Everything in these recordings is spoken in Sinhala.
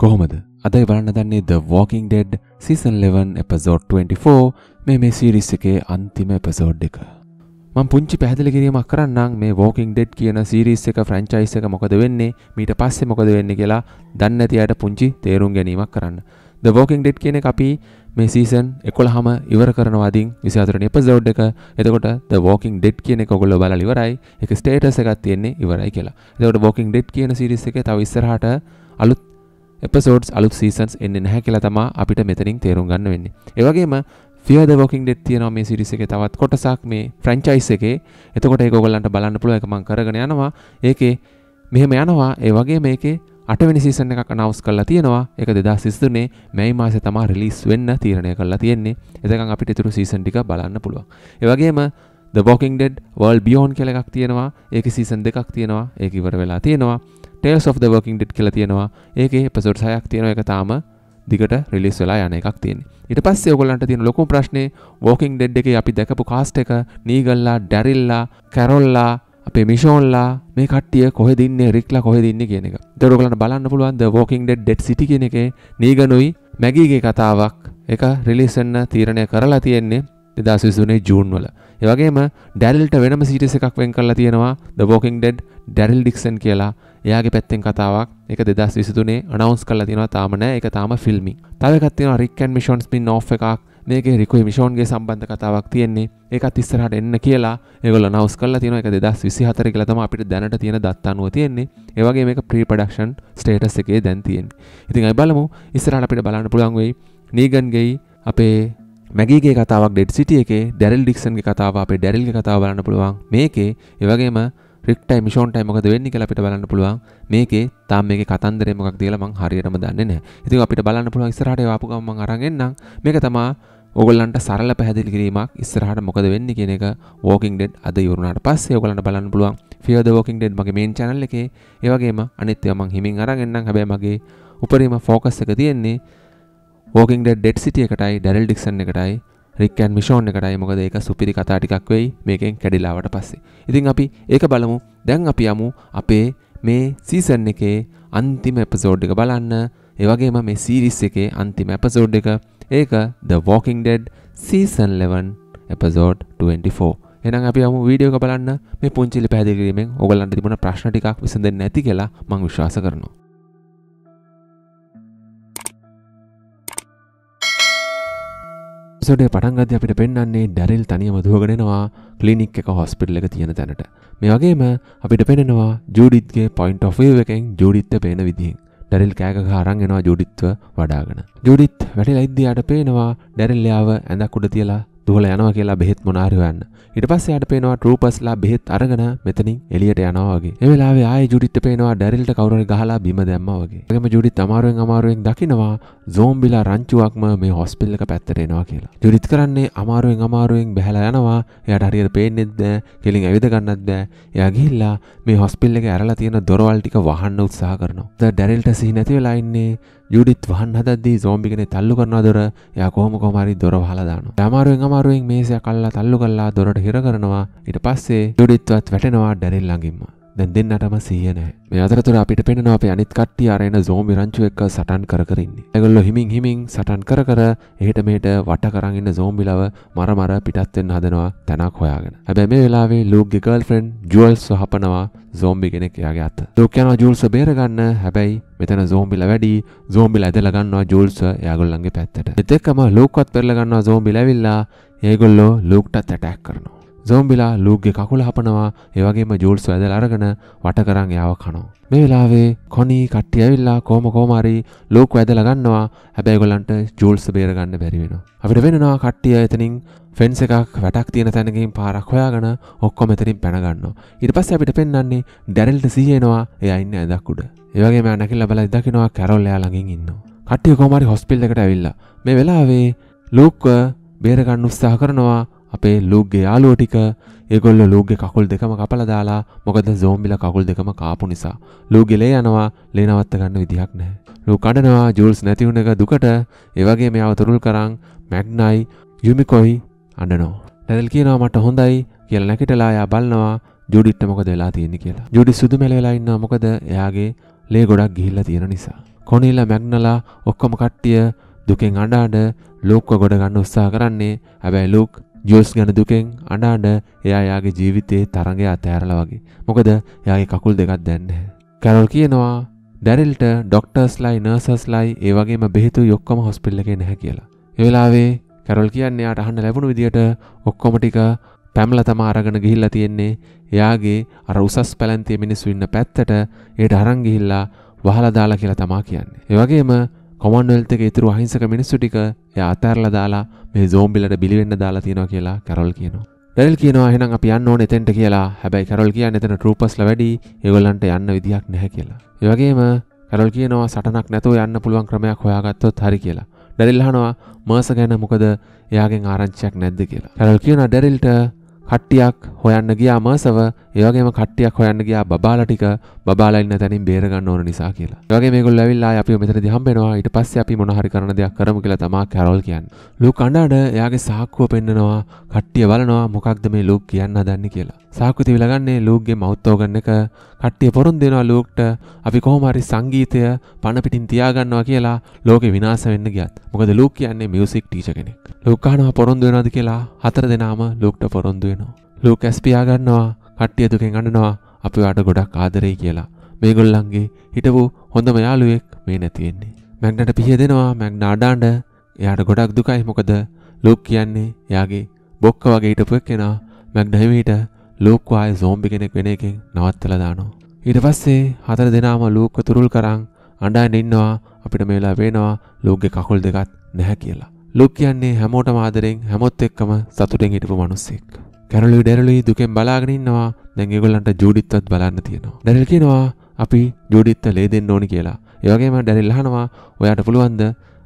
කොහොමද අදයි බලන්න දන්නේ The Walking Dead Season 11 Episode 24 මේ මේ සීරිස් එකේ අන්තිම එපිසෝඩ් එක. මම පුංචි පැහැදිලි කිරීමක් කරන්නම් මේ Walking Dead කියන සීරීස් එක ෆ්‍රැන්චයිස් එක මොකද වෙන්නේ ඊට පස්සේ මොකද වෙන්නේ කියලා දන්නේ නැති අයට පුංචි තේරුම් ගැනීමක් කරන්න. The Walking Dead කියන එක අපි මේ සීසන් 11ම ඉවර කරනවා අදින් 24 වෙනි එපිසෝඩ් එක. එතකොට The Walking Dead කියන එක ඔයගොල්ලෝ බලලා ඉවරයි. ඒක ස්ටේටස් එකක් තියෙන්නේ ඉවරයි කියලා. එතකොට Walking Dead කියන සීරීස් එකේ තව ඉස්සරහට අලුත් එපසෝඩ්ස් අලුත් සීසන්ස් එන්නේ නැහැ කියලා තමා අපිට මෙතනින් තේරුම් ගන්න වෙන්නේ. ඒ වගේම ෆියර් ද වොකින් ඩෙඩ් තියෙනවා මේ සිරීස් එකේ තවත් කොටසක් මේ ෆ්‍රැන්චයිස් එකේ. එතකොට ඒක ඔයගොල්ලන්ට බලන්න පුළුවන් එක මම කරගෙන යනවා. ඒකේ මෙහෙම යනවා. ඒ වගේම මේකේ අටවැනි සීසන් එකක් අනවුස් කරලා තියෙනවා. ඒක 2023 මැයි මාසේ තමයි රිලීස් වෙන්න තීරණය කරලා තියෙන්නේ. එතකන් අපිට ඉතුරු සීසන් ටික බලන්න පුළුවන්. ඒ වගේම The Walking Dead World Beyond කියලා එකක් තියෙනවා. ඒකේ සීසන් දෙකක් තියෙනවා. ඒක ඉවර වෙලා තියෙනවා. ටෙල්ස් of the working dead කියලා තියෙනවා ඒකේ එපිසෝඩ් 6ක් තියෙනවා ඒක තාම දිගට රිලිස් වෙලා යන එකක් තියෙන. ඊට පස්සේ ඔයගොල්ලන්ට තියෙන ලොකු ප්‍රශ්නේ Walking Dead එකේ අපි දැකපු කාස්ට් එක නීගල්ලා, ඩැරිල්ලා, කැරොල්ලා, අපේ මිෂෝන්ලා මේ කට්ටිය කොහෙද ඉන්නේ, රික්ලා කොහෙද ඉන්නේ කියන එක. ඒතර ඔයගොල්ලන්ට බලන්න පුළුවන් The Walking Dead Dead City කියන එකේ නීගනුයි මැගීගේ කතාවක්. ඒක රිලිස් වෙන්න තීරණය කරලා තියෙන්නේ. නිදස් විසුනේ ජූන් වල ඒවගේම ඩැරල්ට වෙනම සිරිස එකක් වෙන් කරලා තියෙනවා ද බෝකින් ඩෙඩ් ඩැරල් ඩික්සන් කියලා එයාගේ පැත්තෙන් කතාවක් එක දෙදස් විසිතුනේ අනවුන්ස් කරලා තියෙනවා තාමනෑ එක තාම ෆිල්මි තව එකක් තියෙනවා රික්කන් මිෂන්ස් පින් ඔෆ් එකක් මේකේ රිකුයි මිෂෝන්ගේ සම්බන්ධ කතාවක් තියෙන්නේ ඒකත් ඉස්සරහට එන්න කියලා ඒගොල්ලෝ අනවුස් කරලා තියෙනවා ඒක 2024 කියලා තමයි අපිට දැනට තියෙන දත්ත අනුව තියෙන්නේ ඒ වගේ මේක ප්‍රී ප්‍රොඩක්ෂන් ස්ටේටස් එකේ දැන් තියෙන්නේ ඉතින් අපි බලමු ඉස්සරහට අපිට බලන්න පුළුවන් වෙයි නීගන්ගේ අපේ මැගේගේ කතාවක් ඩෙඩ් සිටිය එකේ දැරල් ඩික්සන්ගේ කතාව අපේ ඩැරල්ගේ කතාව බලන්න පුළුවන් මේකේ එවගේම රික්ටයි මිෂෝන්ටයි මොකද වෙන්නේ කියලා අපිට බලන්න පුළුවන් මේකේ තාම මේකේ කතන්දරේ මොකක්ද කියලා මම හරියටම දන්නේ නැහැ. ඉතින් අපිට බලන්න පුළුවන් ඉස්සරහට ආපු ගමන් මම අරන් එන්නම්. මේක තමයි ඔගොල්ලන්ට සරල පැහැදිලි කිරීමක් ඉස්සරහට මොකද වෙන්නේ කියන එක Walking Dead අද ඉවරුණාට පස්සේ ඔයගොල්ලන්ට බලන්න පුළුවන්. Fear the Walking Dead මගේ මේන් channel එකේ ඒ වගේම අනිත් ඒවා මම හිමින් අරන් එන්නම්. හැබැයි මගේ උපරිම ෆෝකස් එක තියෙන්නේ වෝකින් ඩෙඩ් ඩෙඩ් සිටි එකටයි ඩැරල් ඩික්සන් එකටයි රික්කන් මිෂෝන් එකටයි මොකද ඒක සුපිරි කතා ටිකක් වෙයි මේකෙන් කැඩිලාවට පස්සේ. ඉතින් අපි ඒක බලමු. දැන් අපි යමු අපේ මේ සීසන් එකේ අන්තිම එපිසෝඩ් එක බලන්න. ඒ වගේම මේ සීරීස් එකේ අන්තිම එපිසෝඩ් එක ඒක The Walking Dead Season 11 episode 24. එහෙනම් අපි යමු වීඩියෝ එක බලන්න. මේ පුංචි ලිපැහැදිලි කිරීමෙන් ඔයගලන්ට තිබුණ ප්‍රශ්න ටිකක් විසඳෙන්නේ නැති කියලා මම විශ්වාස කරනවා. පිසෝඩේ පටන්ගද අපිට පෙන්න්නේ ඩැරිල් තනියම දුවගෙනවා කලිනික් එක හොස්පිටල් එක තියෙන තැනට මේ වගේම අපිට පෙනෙනවා ජඩිත්ගේ පොයින්ට් ෝ එකෙන් ජඩිත්ත පේන විදිින් ඩැරිල් කෑක හරන්ගෙනවා ජඩිත්ව වඩාගෙන ජඩිත් වැටි ලයිද්‍යයාට පේනවා ඩැරිල්ලයාව ඇඳකුඩ තියලා දුහල යනවා කියලා බෙහෙත් මොනාරයන්න ඉට පස් යට පේනවා රූපස්ලා බෙහෙත් අරගෙන මෙතනින් එලියට යනවාගේ එවෙලාේ ආය ජුඩිට පේනවා ඩැරිල්ට කවරන ගහලා බිම දැම්ම වගේ එම ජුඩිත් අමාරුවෙන් අමාරුවෙන් දකිනවා සෝම්බිලා රංචුවක්ම මේ හොස්පිල්ලක පැත්තරෙනවා කියලා ජුඩිත් කරන්නේ අමාරුවෙන් අමාරුවෙන් බැහලා යනවා එයට හරියට පේන්නෙත්ද කෙලින් ඇවිද ගන්නත්ද එයා ගිහිල්ලා මේ හොස්පිල්ලක ඇරලා තියෙන දොරවල් ටික වහන්න උත්සාහ කරනවා ද ඩැරිල්ට සිහි නැති වෙලා ඉන්නේ යුඩිත් වහන් හදද්දී සෝම්බි කෙනෙක් තල්ලු කරනවා දොර. එයා කොහොම කොහම හරි දොර වහලා දානවා. අමාරුවෙන් අමාරුවෙන් මේසය කල්ලා තල්ලු කරලා දොරට හිර කරනවා. ඊට පස්සේ යුඩිත්වත් වැටෙනවා ඩැරිල් ළඟින්ම. දැන් දෙන්නටම සීය නැහැ. මේ අතරතුර අපිට පේනවා අපේ අනිත් කට්ටිය අර එන zombie රංචු එක්ක සටන් කර කර ඉන්නේ. ඒගොල්ලෝ හිමින් හිමින් සටන් කර කර එහෙට මෙහෙට වට කරන් ඉන්න zombie ලව මර මර පිටත් වෙන්න හදනවා තැනක් හොයාගෙන. හැබැයි මේ වෙලාවේ ලූක්ගේ girlfriend ජුවල්ස් හපනවා zombie කෙනෙක් එයාගේ අත. ලූක් යනවා ජුවල්ස් බේරගන්න. හැබැයි මෙතන සෝම්බිල වැඩි සෝම්බිල ඇදල ගන්නවා ජුල්ස යාගොල්ලන්ගේ පැත්තට එතෙක්කම ලෝකවත් පෙරලගන්නවා සෝම්බිල ඇවිල්ලා ඒගොල්ලෝ ලෝක්ටත් ඇටැක් කරනවා සෝම්බිලා ලූග්ගෙ කකුල හපනවා ඒවගේම ජූල්ස් වැදල අරගෙන වට කරන් යාව කනවා. මේ වෙලාවේ කොනී කට්ටිය ඇවිල්ලා කොහොම කොහොම හරි ලූක් වැදලා ගන්නවා. හැබැයි ඒගොල්ලන්ට ජූල්ස් බේරගන්න බැරි වෙනවා. අපිට වෙනවා කට්ටිය එතනින් ෆෙන්ස් එකක් වැටක් තියෙන තැනකින් පාරක් හොයාගෙන ඔක්කොම එතනින් පැන ගන්නවා. ඊට පස්සේ අපිට පෙන්වන්නේ ඩැරල්ට සීයනවා එයා ඉන්නේ ඇඳක් උඩ. ඒ වගේම එයා නැකිලා බලලා දකිනවා කැරොල් එයා ළඟින් ඉන්නවා. කට්ටිය කොහොම හරි හොස්පිටල් එකට ඇවිල්ලා මේ වෙලාවේ ලූක්ව බේරගන්න උත්සාහ කරනවා අපේ ලූග්ගේ යාලුව ටික ඒගොල්ල ලූග්ගේ කකුල් දෙකම කපලා දාලා මොකද සෝම්බිලා කකුල් දෙකම කාපු නිසා ලූගෙලේ යනවා ලේ නවත්ත ගන්න විදිහක් නැහැ. ලූ කඩනවා ජූල්ස් නැති වුණ එක දුකට ඒ වගේ මෙයාව තුරුල් කරන් මැග්නයි යුමිකොයි අඬනවා. ඩැරල් කියනවා මට හොඳයි කියලා නැකිටලා එයා බලනවා ජූඩිට්ට මොකද වෙලා තියෙන්නේ කියලා. ජූඩි සුදු මැල වෙලා ඉන්නවා මොකද එයාගේ ලේ ගොඩක් ගිහිල්ලා තියෙන නිසා. කොනිලා මැග්නලා ඔක්කොම කට්ටිය දුකෙන් අඬ අඬ ලූක්ව ගොඩ ගන්න උත්සාහ කරන්නේ. හැබැයි ලූක් ජුල්ස් ගැන දුකෙන් අඩාඩ එයා යාගේ ජීවිතයේ තරඟය අතෑරල වගේ මොකද යාගේ කකුල් දෙකක් දැන්නේ. කැරල් කියනවා දැරල්ට ඩොක්ටර්ස් ලයි නර්සස් ලයි ඒ වගේම බෙහිතු යොක්කම හොස්පිල්ලක නැහැ කියලා. එවෙලාවේ කැරල් කියන්නේ යාට අහන්න ලැබුණු විදිහට ඔක්කොම ටික පැම්ල තම අරගෙන ගිහිල්ලා තියෙන්නේ එයාගේ අර උසස් පැලැන්තිය මිනිස්සු ඉන්න පැත්තට ඒට අරන් ගිහිල්ලා වහලා දාලා කියලා තමා කියන්නේ. ඒ වගේම කොමන්වෙල්ත එක ඉතුරු අහිංසක මිනිස්සු ටික එයා අතහැරලා දාලා මේ සෝම්බිලට බිලි වෙන්න දාලා තියෙනවා කියලා කැරොල් කියනවා. ඩැල් කියනවා එහෙනම් අපි යන්න ඕනේ එතෙන්ට කියලා. හැබැයි කැරොල් කියන්නේ එතන ට්‍රූපස්ලා වැඩි ඒගොල්ලන්ට යන්න විදියක් නැහැ කියලා. ඒ වගේම කැරොල් කියනවා සටනක් නැතුව යන්න පුළුවන් ක්‍රමයක් හොයාගත්තොත් හරි කියලා. ඩැරිල් අහනවා මර්ස ගැන මොකද එයාගෙන් ආරංචියක් නැද්ද කියලා. කැරොල් කියනවා ඩැරිල්ට කට්ටියක් හොයන්න ගියා මර්සව ඒ වගේම කට්ටියක් හොයන්න ගියා බබාලා ටික බබාලා ඉන්න තැනින් බේර ගන්න ඕන නිසා කියලා. ඒ වගේ මේගොල්ලෝ ඇවිල්ලා ආයි අපිව මෙතනදී හම්බෙනවා. ඊට පස්සේ අපි මොන හරි කරන දෙයක් කරමු කියලා තමයි කැරොල් කියන්නේ. ලුක් අඬන එයාගේ සාක්කුව පෙන්නනවා. කට්ටිය බලනවා මොකක්ද මේ ලුක් කියන්න හදන්නේ කියලා. සාක්කුව තියලා ගන්නේ ලුක්ගේ මවුත් ඕගන් එක කට්ටිය පොරොන් දෙනවා ලූක්ට අපි කොහොමහරි සංගීතය පණපිටින් තියාගන්නවා කියලා ලෝකෙ විනාශ වෙන්න ගියත් මොකද ලූක් කියන්නේ මියුසික් ටීචර් කෙනෙක් ලූක් අහනවා පොරොන්දු වෙනවද කියලා හතර දෙනාම ලූක්ට පොරොන්දු වෙනවා ලූක් ඇස් පියාගන්නවා කට්ටිය දුකෙන් අඬනවා අපි ඔයාට ගොඩක් ආදරෙයි කියලා. මේගොල්ලන්ගේ හිටපු හොඳම යාළුවෙක් මේ නැති වෙන්නේ. මැග්නට පිහිය දෙනවා මැග්න අඬාඬ එයාට ගොඩක් දුකයි මොකද ලූක් කියන්නේ එයාගේ බොක්ක වගේ හිටපු එක්කෙනා මැග්න හිමීට ලූක් වායේ zombie කෙනෙක් වෙන එකෙන් නවත්තලා දානවා. ඊට පස්සේ හතර දෙනාම ලූක්ව තුරුල් කරන් අඬන්න ඉන්නවා අපිට මේ වෙලාව වෙනවා ලූක්ගේ කකුල් දෙකත් නැහැ කියලා. ලූක් කියන්නේ හැමෝටම ආදරෙන් හැමොත් එක්කම සතුටෙන් හිටපු මිනිස්සෙක්. කැරලි ඩැරලි දුකෙන් බලාගෙන ඉන්නවා දැන් ඒගොල්ලන්ට ජූඩිත්වත් බලන්න තියෙනවා. ඩැරල් කියනවා අපි ජූඩිත්ත ලේ දෙන්න ඕනි කියලා. ඒ වගේම ඩැරල් අහනවා ඔයාට පුළුවන්ද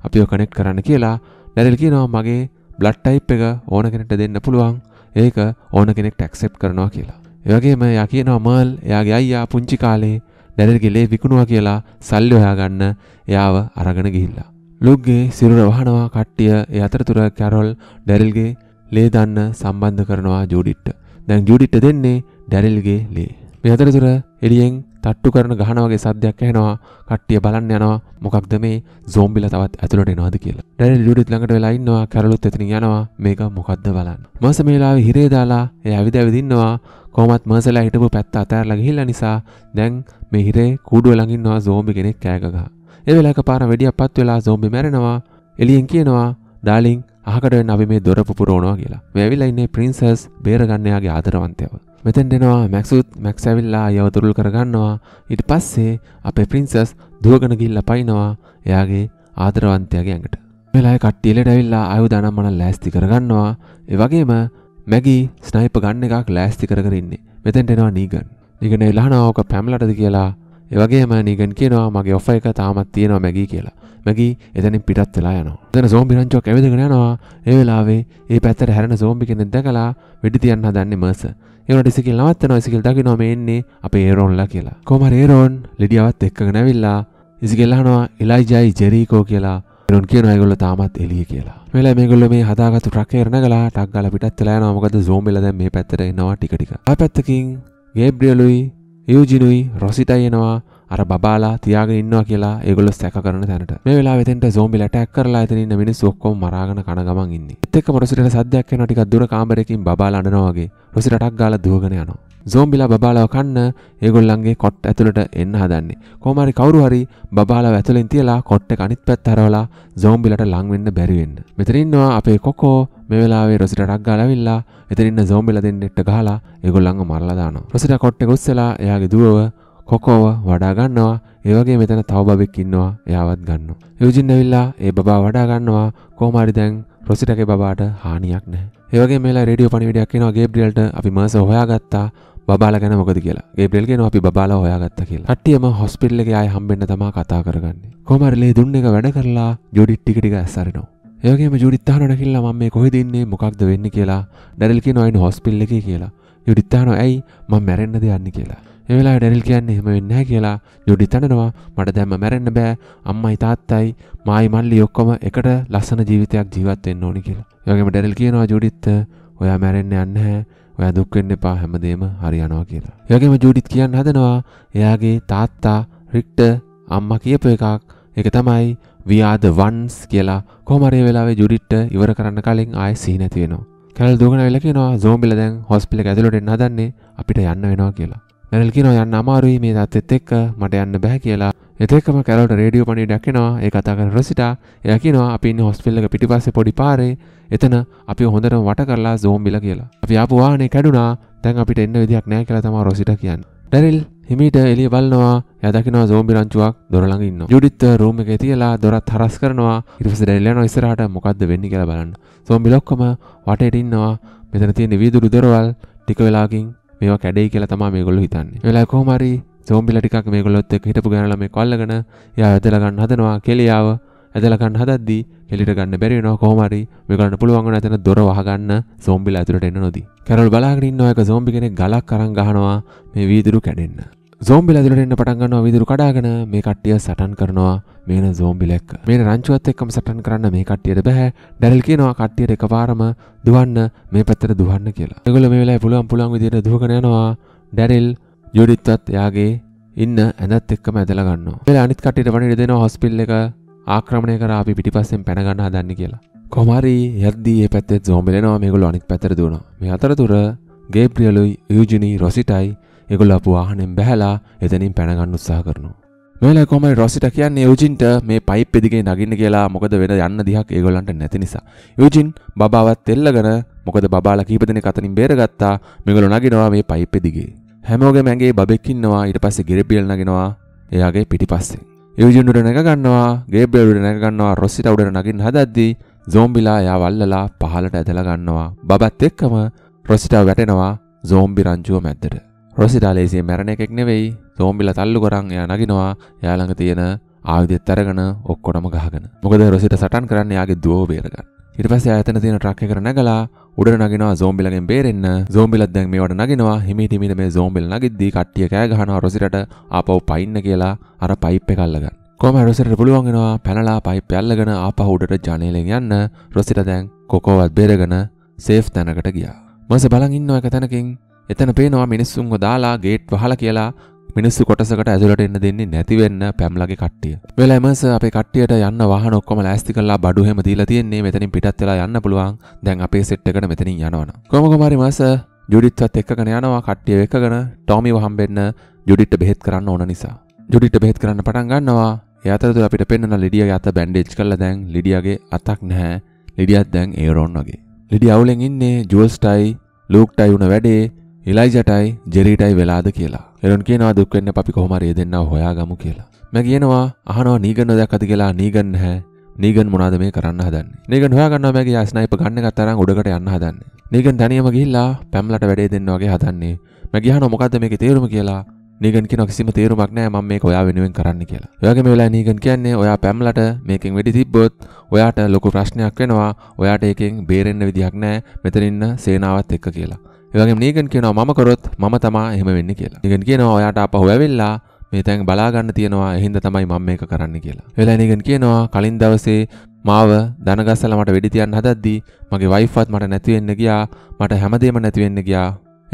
අපිව කනෙක්ට් කරන්න කියලා. ඩැරල් කියනවා මගේ බ්ලඩ් ටයිප් එක ඕන කෙනෙක්ට දෙන්න පුළුවන්. ඒක ඕන කෙනෙක්ට ඇක්සෙප්ට් කරනවා කියලා. ඒ වගේම එයා කියනවා මර්ල් එයාගේ අයියා පුංචි කාලේ දැනල්ගේ ලේ විකුණුවා කියලා සල්ලි හොයාගන්න එයාව අරගෙන ගිහිල්ලා. ලුක්ගේ සිරුර වහනවා කට්ටිය ඒ අතරතුර කැරොල් ඩැරිල්ගේ ලේ දන්න සම්බන්ධ කරනවා ජූඩිට්ට දැන් ජුඩිට්ට දෙන්නේ ඩැරිල්ගේ ලේ. මේ අතරතුර එඩියෙන් තට්ටු කරන ගහනවගේ සද්‍යයක් ඇහෙනවා කට්ටිය බලන්න යනවා මොකක්ද මේ සෝම්බිල තවත් ඇතුළට එනවාද කියලා. ඩැරිල් ජුඩිත් ළඟට වෙලා ඉන්නවා කැරලුත් එතනින් යනවා මේක මොකද්ද බලන්න. මර්ස මේ වෙලාවේ හිරේ දාලා එයා ඇවිද ඇවිද ඉන්නවා කොහොමත් මර්සලා හිටපු පැත්ත අතහැරලා ගිහිල්ලා නිසා දැන් මේ හිරේ කූඩුව ළඟ ඉන්නවා සෝම්බි කෙනෙක් කෑ ගගහා. ඒ වෙලාවක පාර වෙඩියක් පත් වෙලා සෝම්බි මැරෙනවා. එළියෙන් කියනවා ඩාලින් අහකටෙන් අපි මේ දොර පුරෝනවා කියලා වැවිල්ලා ඉන්නේ ප්‍රින්සස් බේරගන්නයාගේ ආදරවන්තයව මෙතෙන් දෙනවා මැක්සුත් මැක්ස් ඇවිල්ලා අයව තුරුල් කරගන්නවා ඊට පස්සේ අපේ ප්‍රින්සස් දුවගෙන ගිහිල්ලා පයින්නවා එයාගේ ආදරවන්තයාගේ ඇඟට වෙලාවේ කට්ටියලට ඇවිල්ලා ආයු දානම් මන ලෑස්ති කරගන්නවා ඒ වගේම මැගි ස්නයිපර් ගන්න එකක් ලෑස්ති කර කර ඉන්නේ මෙතෙන්ට එනවා නීගන් නීගන් එළහනවා ඔක පැම්ලටද කියලා ඒවගේම නිගන් කියනවා මගේ ඔෆ එක තාමත් තියෙනවා මැගී කියලා මැගී එතනින් පිටත් වෙලා යනවා එතන සෝම්බි රංචුවක් ඇවිදගෙන යනවා ඒ වෙලාවේ ඒ පැත්තට හැරෙන සෝම්බි කෙනෙක් දැකලා වෙඩි තියන්න හදන්නේ මර්ස ඒවට ඉසිකිල් නවත්තනවා ඉසිකිල් දකිනවා මේ එන්නේ අපේ ඒරෝන්ලා කියලා කොහමද ඒරෝන් ලිඩියාවත් එක්කගෙන ඇවිල්ලා ඉසිකිල් අහනවා එලයිජයි ජෙරීකෝ කියලා ඒරෝන් කියනවා ඒගොල්ලෝ තාමත් එළිය කියලා වෙලා මේගොල්ලෝ මේ හදාගත්තු ට්‍රක් එක නගලා ටක් ගාලා පිටත් වෙලා යනවා මොකද සෝම්බිලා දැන් මේ පැත්තට එනවා ටික ටික ආ පැත්තකින් ගේබ්‍රියලුයි යෝජිනුයි රොසිටයි එනවා අර බබාලා තියාගෙන ඉන්නවා කියලා ඒගොල්ලෝ සැක කරන තැනට. මේ වෙලාවේ එතෙන්ට zombiලා attack කරලා එතන ඉන්න මිනිස්සු ඔක්කොම මරාගෙන කන ගමන් ඉන්නේ. ඒත් එක්කම රොසිටට සද්දයක් එනවා ටිකක් දුර කාමරයකින් බබාලා අඬනවා වගේ. රොසිට අටක් ගාලා දුවගෙන යනවා. සෝම්බිලා බබාලව කන්න ඒගොල්ලන්ගේ කොට් ඇතුළට එන්න හදන්නේ. කොහොමරි කවුරු හරි බබාලව ඇතුළෙන් තියලා කොට් එක අනිත් පැත්ත හරවලා සෝම්බිලට ලං වෙන්න බැරි වෙන්න. මෙතන ඉන්නවා අපේ කොකෝ මේ වෙලාවේ රොසිට ටක් ගාලා ඇවිල්ලා එතන ඉන්න සෝම්බිලා දෙන්නෙක්ට ගහලා ඒගොල්ලන්ව මරලා දානවා. රොසිට කොට් එක උස්සලා එයාගේ දුවව කොකෝව වඩා ගන්නවා ඒ වගේ මෙතන තව බබෙක් ඉන්නවා එයාවත් ගන්නවා. යෝජින් ඇවිල්ලා ඒ බබා වඩා ගන්නවා කොහොමරි දැන් රොසිටගේ බබාට හානියක් නැහැ. ඒ වගේම මෙලා රේඩියෝ පණිවිඩයක් එනවා ගේබ්‍රියල්ට අපි මර්ස හොයාගත්තා බාල ගැන මොකද කියලා ඒබෙල්ගෙන අපි බාල හොයාගත්ත කියලා හට්ටියම හොස්පිල්ලගේ අය හම්බෙන්න තමා කතා කරගන්නේ කොමරලේ දුන්න එක වැඩ කරලා ජොඩිට් ටික ටික ඇස්සරනවා ඒගේම ජුඩිත්තාහන නැකිල්ලා මම මේ කොහෙද ඉන්නේ මොකක්ද වෙන්නේ කියලා ඩැරල් කියනවා අයින් හොස්පිටල් එකේ කියලා ජුඩිත්තාහනවා ඇයි මම මැරෙන්නද යන්නේ කියලා ඒ වෙලාවේ ඩැරල් කියන්නේ එහෙම වෙන්නේ නැහැ කියලා ජුඩිත් අඬනවා මට දැම්ම මැරෙන්න බෑ අම්මයි තාත්තයි මායි මල්ලි ඔක්කොම එකට ලස්සන ජීවිතයක් ජීවත් වෙන්න ඕනි කියලා ඒ වගේම ඩැරල් කියනවා ජුඩිත් ඔයා මැරෙන්න යන්නේ නැහැ ඔයා දුක් වෙන්න එපා හැමදේම හරි යනවා කියලා. ඒ වගේම ජූඩිත් කියන්න හදනවා එයාගේ තාත්තා රික්ටර් අම්මා කියපු එකක් ඒක තමයි we are the ones කියලා කොහොම හරි වෙලාවේ ජූඩිත් ඉවර කරන්න කලින් ආයෙ සිහි නැති වෙනවා. කැලල් දුවගෙන ඇවිල්ලා කියනවා zombie ලා දැන් හොස්පිටල් එක ඇතුළට එන්න හදන්නේ අපිට යන්න වෙනවා කියලා. නැනල් කියනවා යන්න අමාරුයි මේ තත්ත්වෙත් එක්ක මට යන්න බෑ කියලා. එතෙක්ම කැරල්ට රේඩියෝ පණිඩ දැක්කෙනවා. ඒ කතා කරන රොසිටා එයා කියනවා අපි ඉන්නේ හොස්පිටල් එක පිටිපස්සේ පොඩි පාරේ. එතන අපි හොඳටම වට කරලා සෝම්බිලා කියලා. අපි ආපු වාහනේ කැඩුනා. දැන් අපිට එන්න විදියක් නෑ කියලා තමයි රොසිටා කියන්නේ. ඩැරිල් හිමීට එලිය බලනවා යදකිනවා සෝම්බි රංචුවක් දොරළඟ ඉන්නවා. ජුඩිත් රූම් එකේ තියලා දොරත් හරස් කරනවා. ඊට පස්සේ ඩැරිල් යනවා ඉස්සරහට මොකද්ද වෙන්නේ කියලා බලන්න. සෝම්බි ලොක්කම වටේට ඉන්නවා. මෙතන තියෙන වීදුරු දොරවල් ටික වෙලාකින් මේවා කැඩේ කියලා තමා මේගොල්ලෝ හිතන්නේ. වෙලා කොහොමරි සෝම්බිලා ටිකක් මේගොල්ලොත් එක්ක හිටපු ගාන ළමයි කොල්ලගෙන එයා ඇදලා ගන්න හදනවා කෙලියාව ඇදලා ගන්න හදද්දී කෙලිට ගන්න බැරි වෙනවා කොහොමරි මේගොල්ලන්ට පුළුවන් වෙන එතන දොර වහගන්න සෝම්බිලා ඇතුළට එන්න නොදී. කැරොල් බලාගෙන ඉන්නවා එක සෝම්බි කෙනෙක් ගලක් අරන් ගහනවා මේ වීදුරු කැඩෙන්න. සෝම්බිල දුරට එන්න පටන් ගන්නවා විදුරු කඩාගෙන මේ කට්ටිය සටන් කරනවා මේන සෝම්බිලෙක්. මේන රංචුවත් එක්කම සටන් කරන්න මේ කට්ටියට බෑ. ඩැරල් කියනවා කට්ටියට එකපාරම දුවන්න මේ පැත්තට දුවන්න කියලා. ඒගොල්ලෝ මේ වෙලාවේ පුළුවන් පුළුවන් විදියට දුවගෙන යනවා. ඩැරල් ජුඩිත්වත් එයාගේ ඉන්න ඇඳත් එක්කම ඇදලා ගන්නවා. මෙල අනිත් කට්ටියට වණිඩ දෙනවා හොස්පිටල් එක ආක්‍රමණය කරා අපි පිටිපස්සෙන් පැන ගන්න හදන්න කියලා. කොහමරි යද්දී මේ පැත්තේ සෝම්බිලෙනවා මේගොල්ලෝ අනිත් පැත්තට දුවනවා. මේ අතරතුර ගේබ්‍රියලුයි යූජිනි රොසිටයි ඒගොල්ල අප වාහනෙන් බැහැලා එතනින් පැනගන්න උත්සාහ කරනවා. මේලා කොමයි රොසිට කියන්නේ යෝජින්ට මේ පයිප් එදිගේ නගින්න කියලා මොකද වෙන යන්න දිහක් ඒගොල්ලන්ට නැති නිසා. යෝජින් බබාවත් එල්ලගෙන මොකද බබාලා කීප දෙනෙක් අතරින් බේරගත්තා මේගොල්ලෝ නගිනවා මේ පයිප් එදිගේ. හැමෝගෙම ඇඟේ බබෙක් ඉන්නවා ඊට පස්සේ ගිරබියල් නගිනවා එයාගේ පිටිපස්සේ. යෝජින් උඩ නැග ගන්නවා ගේබ්‍රියල් උඩ නැග ගන්නවා රොසිට උඩ නගින්න හදද්දී සෝම්බිලා එයා වල්ලලා පහලට ඇදලා ගන්නවා. බබත් එක්කම රොසිටා වැටෙනවා සෝම්බි රංචුව මැද්දට. රොසිටාලේසිය මැරණ එකෙක් නෙවෙයි තෝම්බිල තල්ලු කරන් එයා නගිනවා යාළඟ තියෙන ආයුධෙත් අරගෙන ඔක්කොටම ගහගෙන මොකද රොසිට සටන් කරන්න යාගේ දුවෝ බේරගන්න ඉට පස්සේ ඇතන තියෙන ට්‍රක් එකට නැගලා උඩ නගෙනවා සෝම්බිලගෙන් බේරෙන්න සෝම්බිලත් දැන් මේවට නගෙනවා හිමිටිමිට මේ සෝම්බිල් නගිද්දී කට්ටිය කෑ ගහනවා රොසිරට ආපහු පයින්න කියලා අර පයිප් එක අල්ලගන්න. කොහම රොසිරට පුළුවන් වෙනවා පැනලා පයිප් අල්ලගෙන ආපහු උඩට ජනේලෙන් යන්න රොසිට දැන් කොකෝවත් බේරගෙන සේෆ් තැනකට ගියා. මස බලන් ඉන්නවා එක තැනකින් එතන පේනවා මිනිස්සුන්ව දාලා ගේට් වහලා කියලා මිනිස්සු කොටසකට ඇතුළට එන්න දෙන්නේ නැතිවෙන්න පැම්ලගේ කට්ටිය. වෙලා එමර්ස අපේ කට්ටියට යන්න වාහන ඔක්කොම ලෑස්ති කරලා බඩු හැම දීලා තියෙන්නේ මෙතනින් පිටත් වෙලා යන්න පුළුවන්. දැන් අපේ සෙට් එකට මෙතනින් යනවනම්. කොහොම කොහරි මර්ස ජුඩිත්වත් එක්කගෙන යනවා කට්ටිය එක්කගෙන ටොමීව හම්බෙන්න ජුඩිට බෙහෙත් කරන්න ඕන නිසා. ජුඩිට බෙහෙත් කරන්න පටන් ගන්නවා. ඒ අතරතුර අපිට පෙන්වන ලිඩියාගේ අත බැන්ඩේජ් කරලා දැන් ලිඩියාගේ අතක් නැහැ. ලිඩියත් දැන් ඒරෝන් වගේ. ලිඩිය අවුලෙන් ඉන්නේ ජුවල්ස්ටයි ලූක්ටයි වුණ වැඩේ ඉලයිජටයි ජෙරීටයි වෙලාද කියලා එරන් කියනවා දුක්වෙන්න අපි කොහොමරේ දෙන්නව හොයා ගමු කියලා. මැ කියනවා අහනවා නීගන්න දෙයක් ඇති කියලා නීගන්න හැ නීගන් මොනාද මේ කරන්න හදන්නේ නීගන් හොයාගන්නවා මගේ ස්නයිප ගන්න ගත්තරන් උඩකට යන්න හදන්නේ. නීගන් තනියම ගිහිල්ලා පැම්ලට වැඩේ දෙන්න වගේ හදන්නේ. මැ ගියහනවා මොකද්ද මේකේ තේරුම කියලා. නීගන් කියන කිසිම තේරුමක් නැහැ මම මේක ඔයා වෙනුවෙන් කරන්න කියලා. ඔයාගේ මේ වෙලාවේ නීගන් කියන්නේ ඔයා පැම්ලට මේකෙන් වෙඩි තිබ්බොත් ඔයාට ලොකු ප්‍රශ්නයක් වෙනවා. ඔයාට ඒකෙන් බේරෙන්න විදිහක් නැහැ. මෙතන ඉන්න සේනාවත් එක්ක කියලා. ඒවගේ නීගන් කියනවා මම කරොත් මම තමා එහෙම වෙන්න කියලා. නීගන් කියනවා ඔයාට අපහු ඇවිල්ලා මේ තැන් බලාගන්න තියෙනවා එහින්ද තමයි මම මේක කරන්න කියලා. වෙලා නීගන් කියනවා කලින් දවසේ මාව දනගස්සලා මට වෙඩි තියන්න හදද්දී මගේ වයිෆ්වත් මට නැති වෙන්න ගියා මට හැමදේම නැති වෙන්න ගියා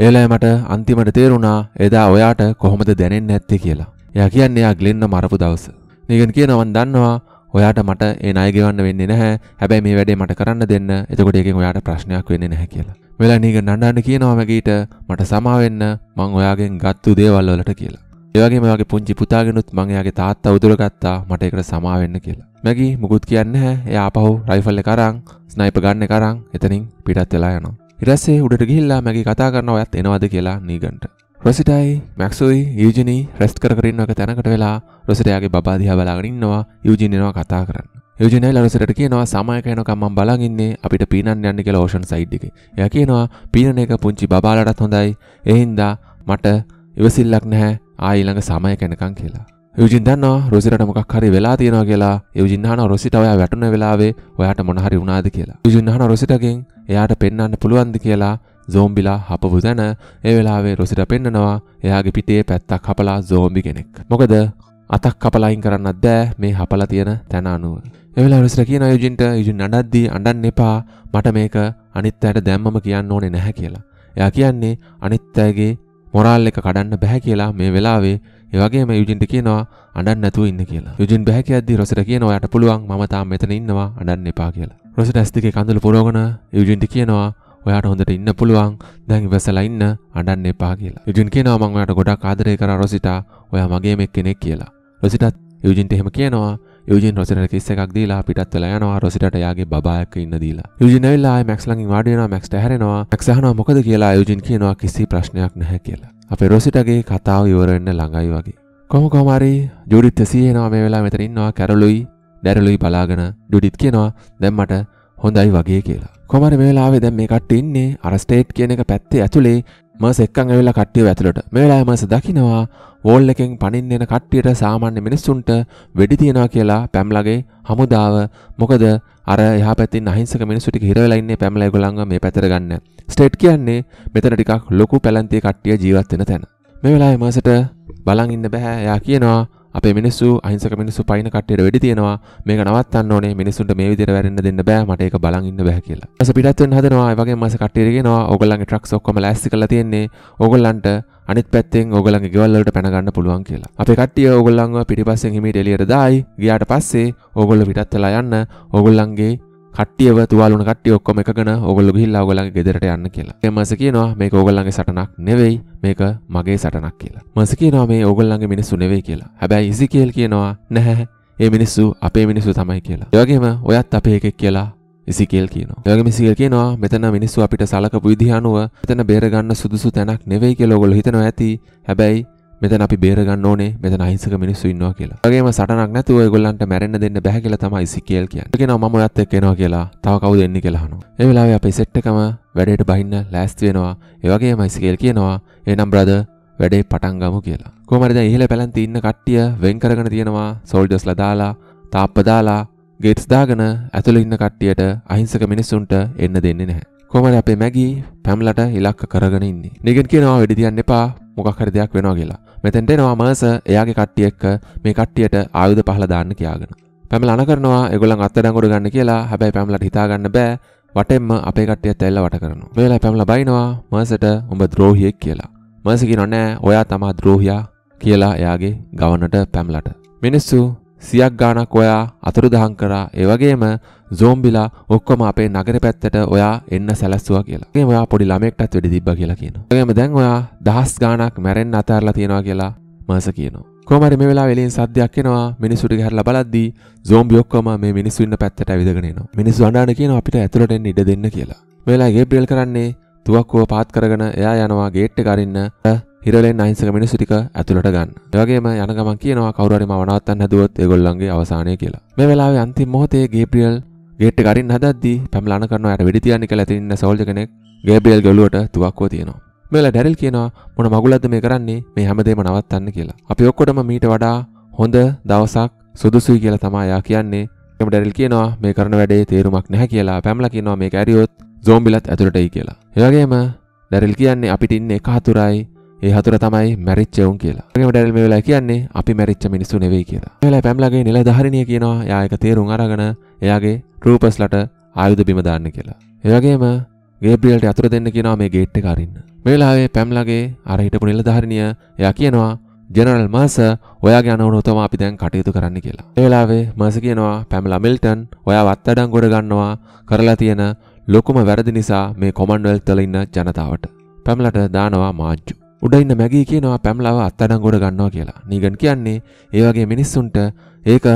ඒලෑ මට අන්තිමට තේරුණා එදා ඔයාට කොහොමද දැනෙන් නැත්තේ කියලා. යා කියන්න එයා ගලෙන්න්න මරපු දවස. නිගන් කියනවන් දන්නවා ඔයාට මට ඒ අයගෙවන්න වෙන්න නැහැ හැබැයි මේ වැඩේ මට කරන්න දෙන්න එතකොට එකෙන් ඔයාට ප්‍රශ්නයක් වෙන්න නැහැ කියලා. වෙලනීක නඩන්න කියනවා මැගීට මට සමාවෙන්න මං ඔයාගෙන් ගත්තු දේවල් වලට කියලා. ඒවගේ මගේ පුංචි පුතාගෙනුත් මං එයාගේ තාත්තා උදුරගත්තා මට ඒකට සමාවෙන්න කියලා. මැගී මුකුත් කියන්න හැ එයා පහු රයිෆල් එක අරන් ස්නයිපර් ගන්න එක අරන් එතනින් පිටත් වෙලා යනවා. ඉරස්සේ උඩට ගිහිල්ලා මැගේ කතා කරන ඔයත් එනවද කියලා නීගන්ට. රොසිටයි මැක්සුයි යජනී රැස්් කරන්න එක තැනකට වෙලා රොසිටයාගේ බාධහ බලාගෙනන්නවා යජනනවා කතා කරන්න යෝජනයි ලනුසරට කියනවා සමායකයනකම්මම් බලගන්නේ අපිට පීනන් යන්න කියලා ඕෂන් සයිඩ් එක ය කියනවා පීනන එක පුංචි බාලටත් හොඳයි එහින්දා මට ඉවසිල්ලක් නැහැ ආයිළඟ සමය කැනකං කියලා යජින් දන්න රොසිට මොක් හරි වෙලා තියෙනවා කියලා යජින්හන රොසිට ඔයා වැටුන වෙලාවේ ඔයාට මොනහරි වුණාද කියලා යුජින්හන රොසිටකින් එයාට පෙන්න්න පුළුවන්ද කියලා සෝම්බිලා හපපු දැන ඒ වෙලාවේ රොසිට පෙන්න්නනවා එයාගේ පිටේ පැත්තක් හපලා සෝම්බි කෙනෙක් මොකද අතක් කපලයින් කරන්න දෑ මේ හපල තියෙන තැන අනුව එවෙලාරසර කියන යුජින්ට යුජි නඩද්දී අඩන්න එපා මට මේක අනිත් අයට දැම්මම කියන්න ඕනේ නැහැ කියලා. එයා කියන්නේ අනිත් අයගේ මොරාල් එක කඩන්න බැහැ කියලා මේ වෙලාවේ ඒ වගේම යුජින්ට කියනවා අඩන්න නැතුව ඉන්න කියලා. යුජින් බැහැ කියද්දී රොසට කියනවා යට පුළුවන් මම තාම මෙතන ඉන්නවා අඩන්න එපා කියලා. රොසට ඇස් දෙකේ කඳුළු පුරවගෙන යුජින්ට කියනවා ඔයාට හොඳට ඉන්න පුළුවන් දැන් ඉවසලා ඉන්න අඩන්න එපා කියලා. යුජින් කියනවා මම ඔයාට ගොඩක් ආදරය කරා රොසිටා ඔයා මගේ මෙක් කෙනෙක් කියලා. රොසිටත් යුජින්ට එහෙම කියනවා යෝජන් රොසිට කිස්සක් දීලා පිටත් වෙලා යනවා රොසිට යාගේ බායක ඉන්න දීලා යෝජන් ඇවිල්ලා මැක්ස් ළඟින් වාඩි වෙනවා මැක්ස්ට හැරෙනවා මැක්ස් අහනවා මොකද කියලා යෝජන් කියනවා කිසි ප්‍රශ්නයක් නැහැ කියලා අපේ රොසිටගේ කතාව ඉවර වෙන්න ළඟයි වගේ කොහොම කොහම හරි ජුඩිත් සිහිනවා මේ වෙලාව මෙතන ඉන්නවා කැරලුයි දැරලුයි බලාගෙන ඩුඩිත් කියනවා දැන් මට හොඳයි වගේ කියලා. කොමර මේ වෙලාවේ දැන් මේ කට්ටිය ඉන්නේ අර ස්ටේට් කියන එක පැත්තේ ඇතුලේ මර්ස් එක්කන් ඇවිල්ලා කට්ටිය ඇතුළට. මේ වෙලාවේ මර්ස් දකිනවා වෝල් එකෙන් පනින්න එන කට්ටියට සාමාන්‍ය මිනිස්සුන්ට වෙඩි තියනවා කියලා පැම්ලගේ හමුදාව. මොකද අර එහා පැත්තේ අහිංසක මිනිස්සු ටික හිර වෙලා ඉන්නේ පැම්ලා ඒගොල්ලන්ව මේ පැත්තට ගන්න. ස්ටේට් කියන්නේ මෙතන ටිකක් ලොකු පැලන්තිය කට්ටිය ජීවත් වෙන තැන. මේ වෙලාවේ මර්ස්ට බලන් ඉන්න බෑ. එයා කියනවා අපේ මිනිස්සු අහිංසක මිනිස්සු පයින් කට්ටියට වෙඩි තියනවා මේක නවත්තන්න ඕනේ මිනිස්සුන්ට මේ විදිහට වැරෙන්න දෙන්න බෑ මට ඒක බලන් ඉන්න බෑ කියලා. ඊපස්සේ පිටත් වෙන්න හදනවා ඒ වගේම මාස කට්ටියට කියනවා ඕගොල්ලන්ගේ ට්‍රක්ස් ඔක්කොම ලෑස්ති කරලා තියෙන්නේ ඕගොල්ලන්ට අනිත් පැත්තෙන් ඕගොල්ලන්ගේ ගෙවල් වලට පැන ගන්න පුළුවන් කියලා. අපේ කට්ටිය ඕගොල්ලන්ව පිටිපස්සෙන් හිමීට එළියට දායි ගියාට පස්සේ ඕගොල්ලෝ පිටත් වෙලා යන්න ඕගොල්ලන්ගේ කට්ටියව තුවාලුන කට්ටිය ඔක්කොම එකගෙන ඔගොල්ලෝ ගිහිල්ලා ඔයගොල්ලන්ගේ ගෙදරට යන්න කියලා. ඒ මර්ස කියනවා මේක ඔයගොල්ලන්ගේ සටනක් නෙවෙයි මේක මගේ සටනක් කියලා. මර්ස කියනවා මේ ඔයගොල්ලන්ගේ මිනිස්සු නෙවෙයි කියලා. හැබැයි ඉසිකේල් කියනවා නැහැ ඒ මිනිස්සු අපේ මිනිස්සු තමයි කියලා. ඒ වගේම ඔයත් අපේ එකෙක් කියලා ඉසිකේල් කියනවා. ඒ වගේම ඉසිකේල් කියනවා මෙතන මිනිස්සු අපිට සලකපු විදිහ අනුව මෙතන බේරගන්න සුදුසු තැනක් නෙවෙයි කියලා ඔයගොල්ලෝ හිතනවා ඇති. හැබැයි මෙතන අපි බේරගන්න ඕනේ මෙතන අහිංසක මිනිස්සු ඉන්නවා කියලා. වගේම සටනක් නැතුව ඒගොල්ලන්ට මැරෙන්න දෙන්න බෑ කියලා තමයි ඉසිකේල් කියන්නේ. කියනවා මම ඔයත් එක්ක එනවා කියලා. තව කවුද එන්නේ කියලා අහනවා. ඒ වෙලාවේ අපේ සෙට් එකම වැඩේට බහින්න ලෑස්ති වෙනවා. ඒ වගේම ඉසිකේල් කියනවා එහෙනම් බ්‍රදර් වැඩේ පටන් ගමු කියලා. කොහමද දැන් ඉහළ පැලන්ති ඉන්න කට්ටිය වෙන් කරගෙන තියෙනවා සෝල්ජර්ස්ලා දාලා, තාප්ප දාලා, ගේට්ස් දාගෙන ඇතුළේ ඉන්න කට්ටියට අහිංසක මිනිස්සුන්ට එන්න දෙන්නේ නැහැ. කොමද අපේ මැගී පැම්ලට ඉලක්ක කරගෙන ඉන්නේ නිගෙන් කියනවා වැඩි තියන්න එපා මොකක් හරි දෙයක් වෙනවා කියලා මෙතෙන්ට එනවා මර්ස එයාගේ කට්ටිය එක්ක මේ කට්ටියට ආයුධ පහල දාන්න කියාගෙන පැමල අන කරනවා ඒගොල්ලන් අත්අඩංගුවට ගන්න කියලා හැබැයි පැම්ලට හිතා ගන්න බෑ වටෙන්ම අපේ කට්ටියත් ඇවිල්ලා වට කරනවා මේ වෙලාවේ පැම්ලා බයිනවා මර්සට උඹ ද්‍රෝහියෙක් කියලා මර්ස කියනවා නෑ ඔයා තමා ද්‍රෝහියා කියලා එයාගේ ගවන්නට පැම්ලට මිනිස්සු සියක් ගානක් ඔයා අතුරුදහන් කරා ඒ වගේම සෝම්බිලා ඔක්කොම අපේ නගර පැත්තට ඔයා එන්න සැලස්සුවා කියලා. ඒ ඔයා පොඩි ළමෙක්ටත් වෙඩි තිබ්බා කියලා කියනවා. ඒගොම දැන් ඔයා දහස් ගාණක් මැරෙන්න අතහැරලා තියනවා කියලා මර්ස කියනවා. කොහමරි මේ වෙලාවේ එළියෙන් සද්දයක් එනවා. මිනිස්සුට ගහලා බලද්දී සෝම්බි ඔක්කොම මේ මිනිස්සු ඉන්න පැත්තට ඇවිදගෙන එනවා. මිනිස්සු අඬන කියනවා අපිට ඇතුළට එන්න ඉඩ දෙන්න කියලා. මේ වෙලාවේ ගේබ්‍රියල් කරන්නේ තුවක්කුව පාත් කරගෙන එයා යනවා ගේට් එක අරින්න හිරලෙන් අහිංසක මිනිස්සු ටික ඇතුළට ගන්න. ඒ වගේම යන ගමන් කියනවා කවුරු හරි මාව නවත්තන්න හැදුවොත් ඒගොල්ලන්ගේ අවසානය කියලා. මේ වෙලාවේ අන්තිම මොහොතේ ගේබ්‍රියල් ගේට කරින් හදදදි පැමලන කරන අයට විඩිතියන්න කළ තින්න සෝල්ජ කෙනෙක් ගේබියල් ගලුවට තුවක්කෝ තියෙනවා මෙල ඩැරල් කියනවා මොන මගුලද මේ කරන්නේ මේ හැමදේම නවත්තන්න කියලා අපි ඔක්කොටම මීට වඩා හොඳ දවසක් සුදුසුයි කියලා තමා යා කියන්නේ එම ඩැරල් කියනවා මේ කරන වැඩේ තේරුමක් නැහැ කියලා පැමල කියනවා මේ ඇරියොත් සෝම්බිලත් ඇතුළටයි කියලා ඒවගේම ඩැරල් කියන්නේ අපිට ඉන්න එකහතුරයි ඒ හතුර තමයි මැරිච්ච උන් කියලා. ඒකම ඩැරල් මේ වෙලාවේ කියන්නේ අපි මැරිච්ච මිනිස්සු නෙවෙයි කියලා. මේ වෙලාවේ පැම්ලාගේ නිලධාරිණිය කියනවා එයා ඒක තේරුම් අරගෙන එයාගේ රූපස්ලට ආයුධ බිම දාන්න කියලා. ඒ වගේම ගේබ්‍රියල්ට අතුර දෙන්න කියනවා මේ ගේට් එක අරින්න. මේ වෙලාවේ පැම්ලාගේ අර හිටපු නිලධාරිණිය එයා කියනවා ජෙනරල් මාස ඔයාගේ අනවනොතම අපි දැන් කටයුතු කරන්න කියලා. ඒ වෙලාවේ මාස කියනවා පැමලා මිල්ටන් ඔයා වත්තඩංගොඩ ගන්නවා කරලා තියෙන ලොකුම වැරදි නිසා මේ කොමන්වෙල්ත් වල ඉන්න ජනතාවට. පැමලට දානවා මාජ්ජු. උඩයින්න මැගී කියනවා පැම්ලාව අත්තඩංගොඩ ගන්නවා කියලා නිගන් කියන්නේ ඒවගේ මිනිස්සුන්ට ඒක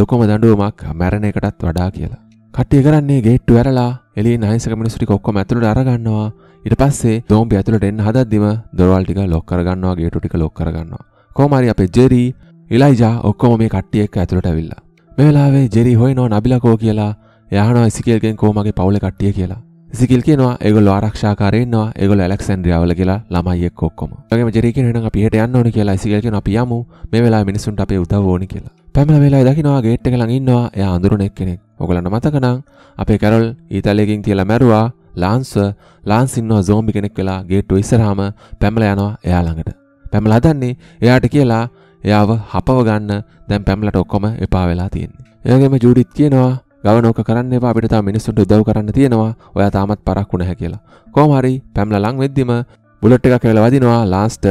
ලොකොම දඩුවමක් මැරණ එකටත් වඩා කියලා කට්ටිය කරන්නේ ගේට්ටු ඇරලා එලි නහිසක මිනිස්සුටි කොක්කොම ඇතුළට අරගන්නවා ඉට පස්සේ දෝම්පි ඇතුළට එන්න හදද්දිම දොරවල්ටික ලොක්කරගන්නවා ගේටුටික ලොක්කරගන්නවා කෝමරි අපේ ජෙරී ඉලයිජා ඔක්කොම මේ කට්ටිය එක්ක ඇතුළට ඇවිල්ලා මේ වෙලාවේ ජෙරි හොයනෝ නබිලකෝ කියලා එයානවා ඉසිකේල්ගෙන් කෝමගේ පවුල කට්ටිය කියලා සිකල් කියනවා ඒගොල්ල ආරක්ෂාකාරයෙන්වා ඒගොල් ඇලෙක්සන්ඩ්‍රියාවල කියලා ළමයි එක්ක ඔක්කොම. වගේම ජෙරික හෙනම් අපි හෙට යන්න ඕන කියලා සිකල් කියනවා අපි යමු මේ වෙලාව මිනිස්සුන්ට අපේ උදව් ඕනි කියලා. පැමිණ වෙලාවේ දකින්නවා ගේට් එක ළඟ ඉන්නවා එයා අඳුරන එක්කෙනෙක්. ඔයගලන්ට මතක නම් අපේ කැරොල් ඊතලයෙන් කියලා මැරුවා ලාන්ස් ලාන්ස් ඉන්නවා zombie කෙනෙක් වෙලා ගේට්ටුව ඉස්සරහාම පැමිණ යනවා එයා ළඟට. පැමිණ හදන්නේ එයාට කියලා එයාව හපව ගන්න දැන් පැමිණට ඔක්කොම එපා වෙලා තියෙන්නේ. එයාගෙම ජූඩිත් කියනවා ගවනෝක කරන්න එපා අපිට තා මිනිස්සුන්ට උදව් කරන්න තියෙනවා ඔයා තාමත් පරක් වුණහැ කියලා. කොහොම හරි පැම්ලා ලං වෙද්දිම බුලට් එකක් ඇවිල්ලා වදිනවා ලාස්ට්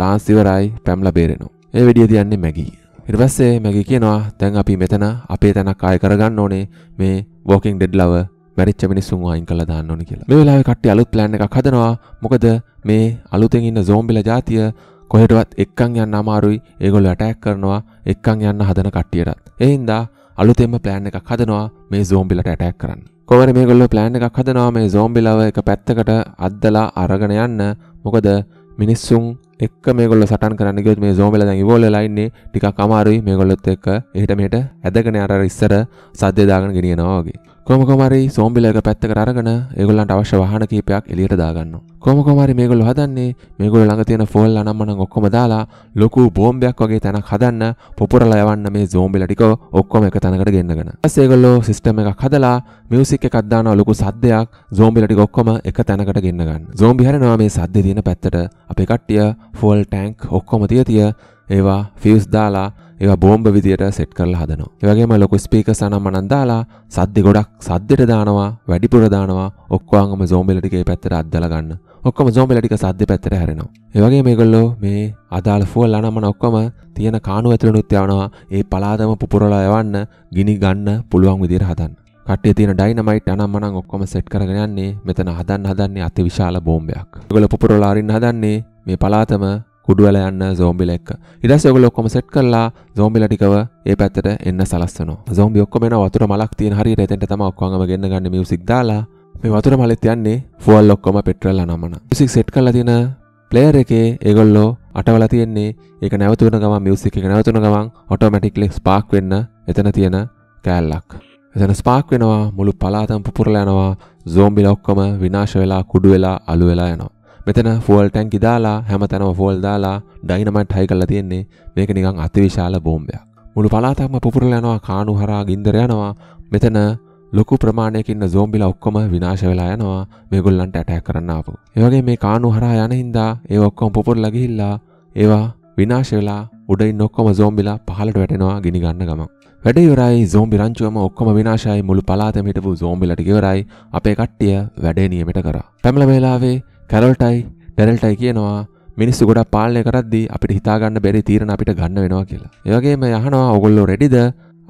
ලාස් ඉවරයි පැම්ලා බේරෙනවා. ඒ වෙඩිය තියන්නේ මැගී. ඉර්වස්සේ මැගේ කියනවා දැන් අපි මෙතන අපේ තැනක් ආය කරගන්න ඕනේ මේ වෝකින් ඩෙඩ් ලව මැරිච්ච මිනිස්සුන් වයින් කළා දාන්න ඕනේ කියලා. මේ වෙලාවේ කට්ටිය අලුත් plan එකක් හදනවා. මොකද මේ අලුතෙන් ඉන්න zombiලා જાතිය කොහෙටවත් එක්කන් යන්න අමාරුයි. ඒගොල්ලෝ ඇටැක් කරනවා එක්කන් යන්න හදන කට්ටියටත්. ඒ හින්දා අලුතෙම ප්ලෑන් එකක් හදනවා මේ සෝම්බිලට ඇටැක් කරන්න. කොමර මේගොල්ල ප්ලෑන් එකක් හදනවා මේ සෝම්බිලව එක පැත්තකට අද්දලා අරගෙන යන්න මොකද මිනිස්සුන් එක් මේගොල සටන් කරන්න ගොත් මේ සෝමල දැ වෝල ලයින්නේ ටික කමාරුයි මේගොල්ලොත් එක්ක එහට මේට ඇදගෙන අර ඉස්සර සද්‍යදාගන ගෙනියනවාගේ කොමකොමරි සෝම්බිලක පැත්තකට අරගෙන ඒගොල්ලන්ට අවශ්‍ය වාහන කීපයක් එළියට දාගන්නවා. කොමකොමරි මේගොල්ලෝ හදන්නේ මේගොල්ලෝ ළඟ තියෙන ෆෝල් අනම්මනම් ඔක්කොම දාලා ලොකු බෝම්බයක් වගේ තැනක් හදන්න පොපුරලා යවන්න මේ සෝම්බිලා ටික ඔක්කොම එක තැනකට ගෙන්නගෙන. ඊපස්සේ ඒගොල්ලෝ සිස්ටම් එකක් හදලා මියුසික් එකක් දානවා ලොකු සද්දයක් සෝම්බිලා ටික ඔක්කොම එක තැනකට ගෙන්න ගන්න. සෝම්බි හැරෙනවා මේ සද්දේ තියෙන පැත්තට. අපේ කට්ටිය ෆෝල් ටැංක් ඔක්කොම තිය තිය ඒවා ෆියුස් දාලා ඒවා බෝම්බ විදියට සෙට් කරලා හදනවා. ඒ වගේම ලොකු ස්පීකර්ස් අනම් මනම් දාලා සද්ද ගොඩක් සද්දෙට දානවා, වැඩිපුර දානවා, ඔක්කොම zombie ටිකේ පැත්තට අද්දලා ගන්න. ඔක්කොම zombie ටික සද්ද පැත්තට හැරෙනවා. ඒ වගේ මේගොල්ලෝ මේ අදාළ ෆුවල් අනම්මන ඔක්කොම තියෙන කාණු ඇතුළනුත් යවනවා. ඒ පලාදම පුපුරලා යවන්න, ගිනි ගන්න පුළුවන් විදියට හදන්න. කටේ තියෙන ඩයිනමයිට් අනම්මනම් ඔක්කොම සෙට් කරගෙන යන්නේ මෙතන හදන්න හදන්නේ අතිවිශාල බෝම්බයක්. ඒගොල්ලෝ පුපුරලා අරින්න හදන්නේ මේ පලාතම කුඩුවල යන්න සෝම්බිල එක්ක ඉදස් ඔගල ඔක්කොම සෙට් කරලා සෝම්බිල ටිකව ඒ පැත්තට එන්න සලස්සනවා සෝම්බි ඔක්කොම එන වතුර මලක් තියෙන හරියට එතෙන්ට තමයි ඔක්කොම ගෙන්න ගන්න මියුසික් දාලා මේ වතුර මලෙත් යන්නේ ෆුවල් ඔක්කොම පෙට්‍රල් අනමන මියුසික් සෙට් කරලා තියෙන ප්ලේයර් එකේ ඒගොල්ලෝ අටවල තියෙන්නේ ඒක නැවතුන ගමන් මියුසික් එක නැවතුන ගමන් ඔටෝමැටික්ලි ස්පාක් වෙන්න එතන තියෙන කෑල්ලක් එතන ස්පාක් වෙනවා මුළු පලාතම පුපුරලා යනවා සෝම්බිලා ඔක්කොම විනාශ වෙලා කුඩු වෙලා අළු වෙලා යනවා මෙතන ෆෝල් ටැන්කි දාලා හැම තැනම ෆෝල් දාලා ඩයිනමට් හයි කල්ලා තියෙන්නේ මේක නිකං අතිවිශාල බෝම්බයක් මුළු පලාතක්ම පුපුරල යනවා කානු හරා ගින්දර යනවා මෙතන ලොකු ප්‍රමාණයකින්න සෝම්බිලා ඔක්කොම විනාශ වෙලා යනවා මේගොල්ලන්ට ඇටැක් කරන්න ආපු. ඒ වගේ මේ කානු හරහා යන හින්දා ඒ ඔක්කොම පුපුරලා ගිහිල්ලා ඒවා විනාශ වෙලා උඩින් ඔක්කොම සෝම්බිලා පහළට වැටෙනවා ගිනි ගන්න ගමන්. වැඩේ ඉවරයි සෝම්බි රංචුවම ඔක්කොම විනාශයි මුළු පලාතෙම හිටපු සෝම්බිලාට ඉවරයි අපේ කට්ටිය වැඩේ නියමෙට කරා. පැමිණ වේලාවේ කැරල්ටයි ඩැරල්ටයි කියනවා මිනිස්සු ගොඩ පාලනය කරද්දි අපිට හිතාගන්න බැරි තීරණ අපිට ගන්න වෙනවා කියලා. ඒවගේම යහනවා ඔගොල්ලෝ රෙඩිද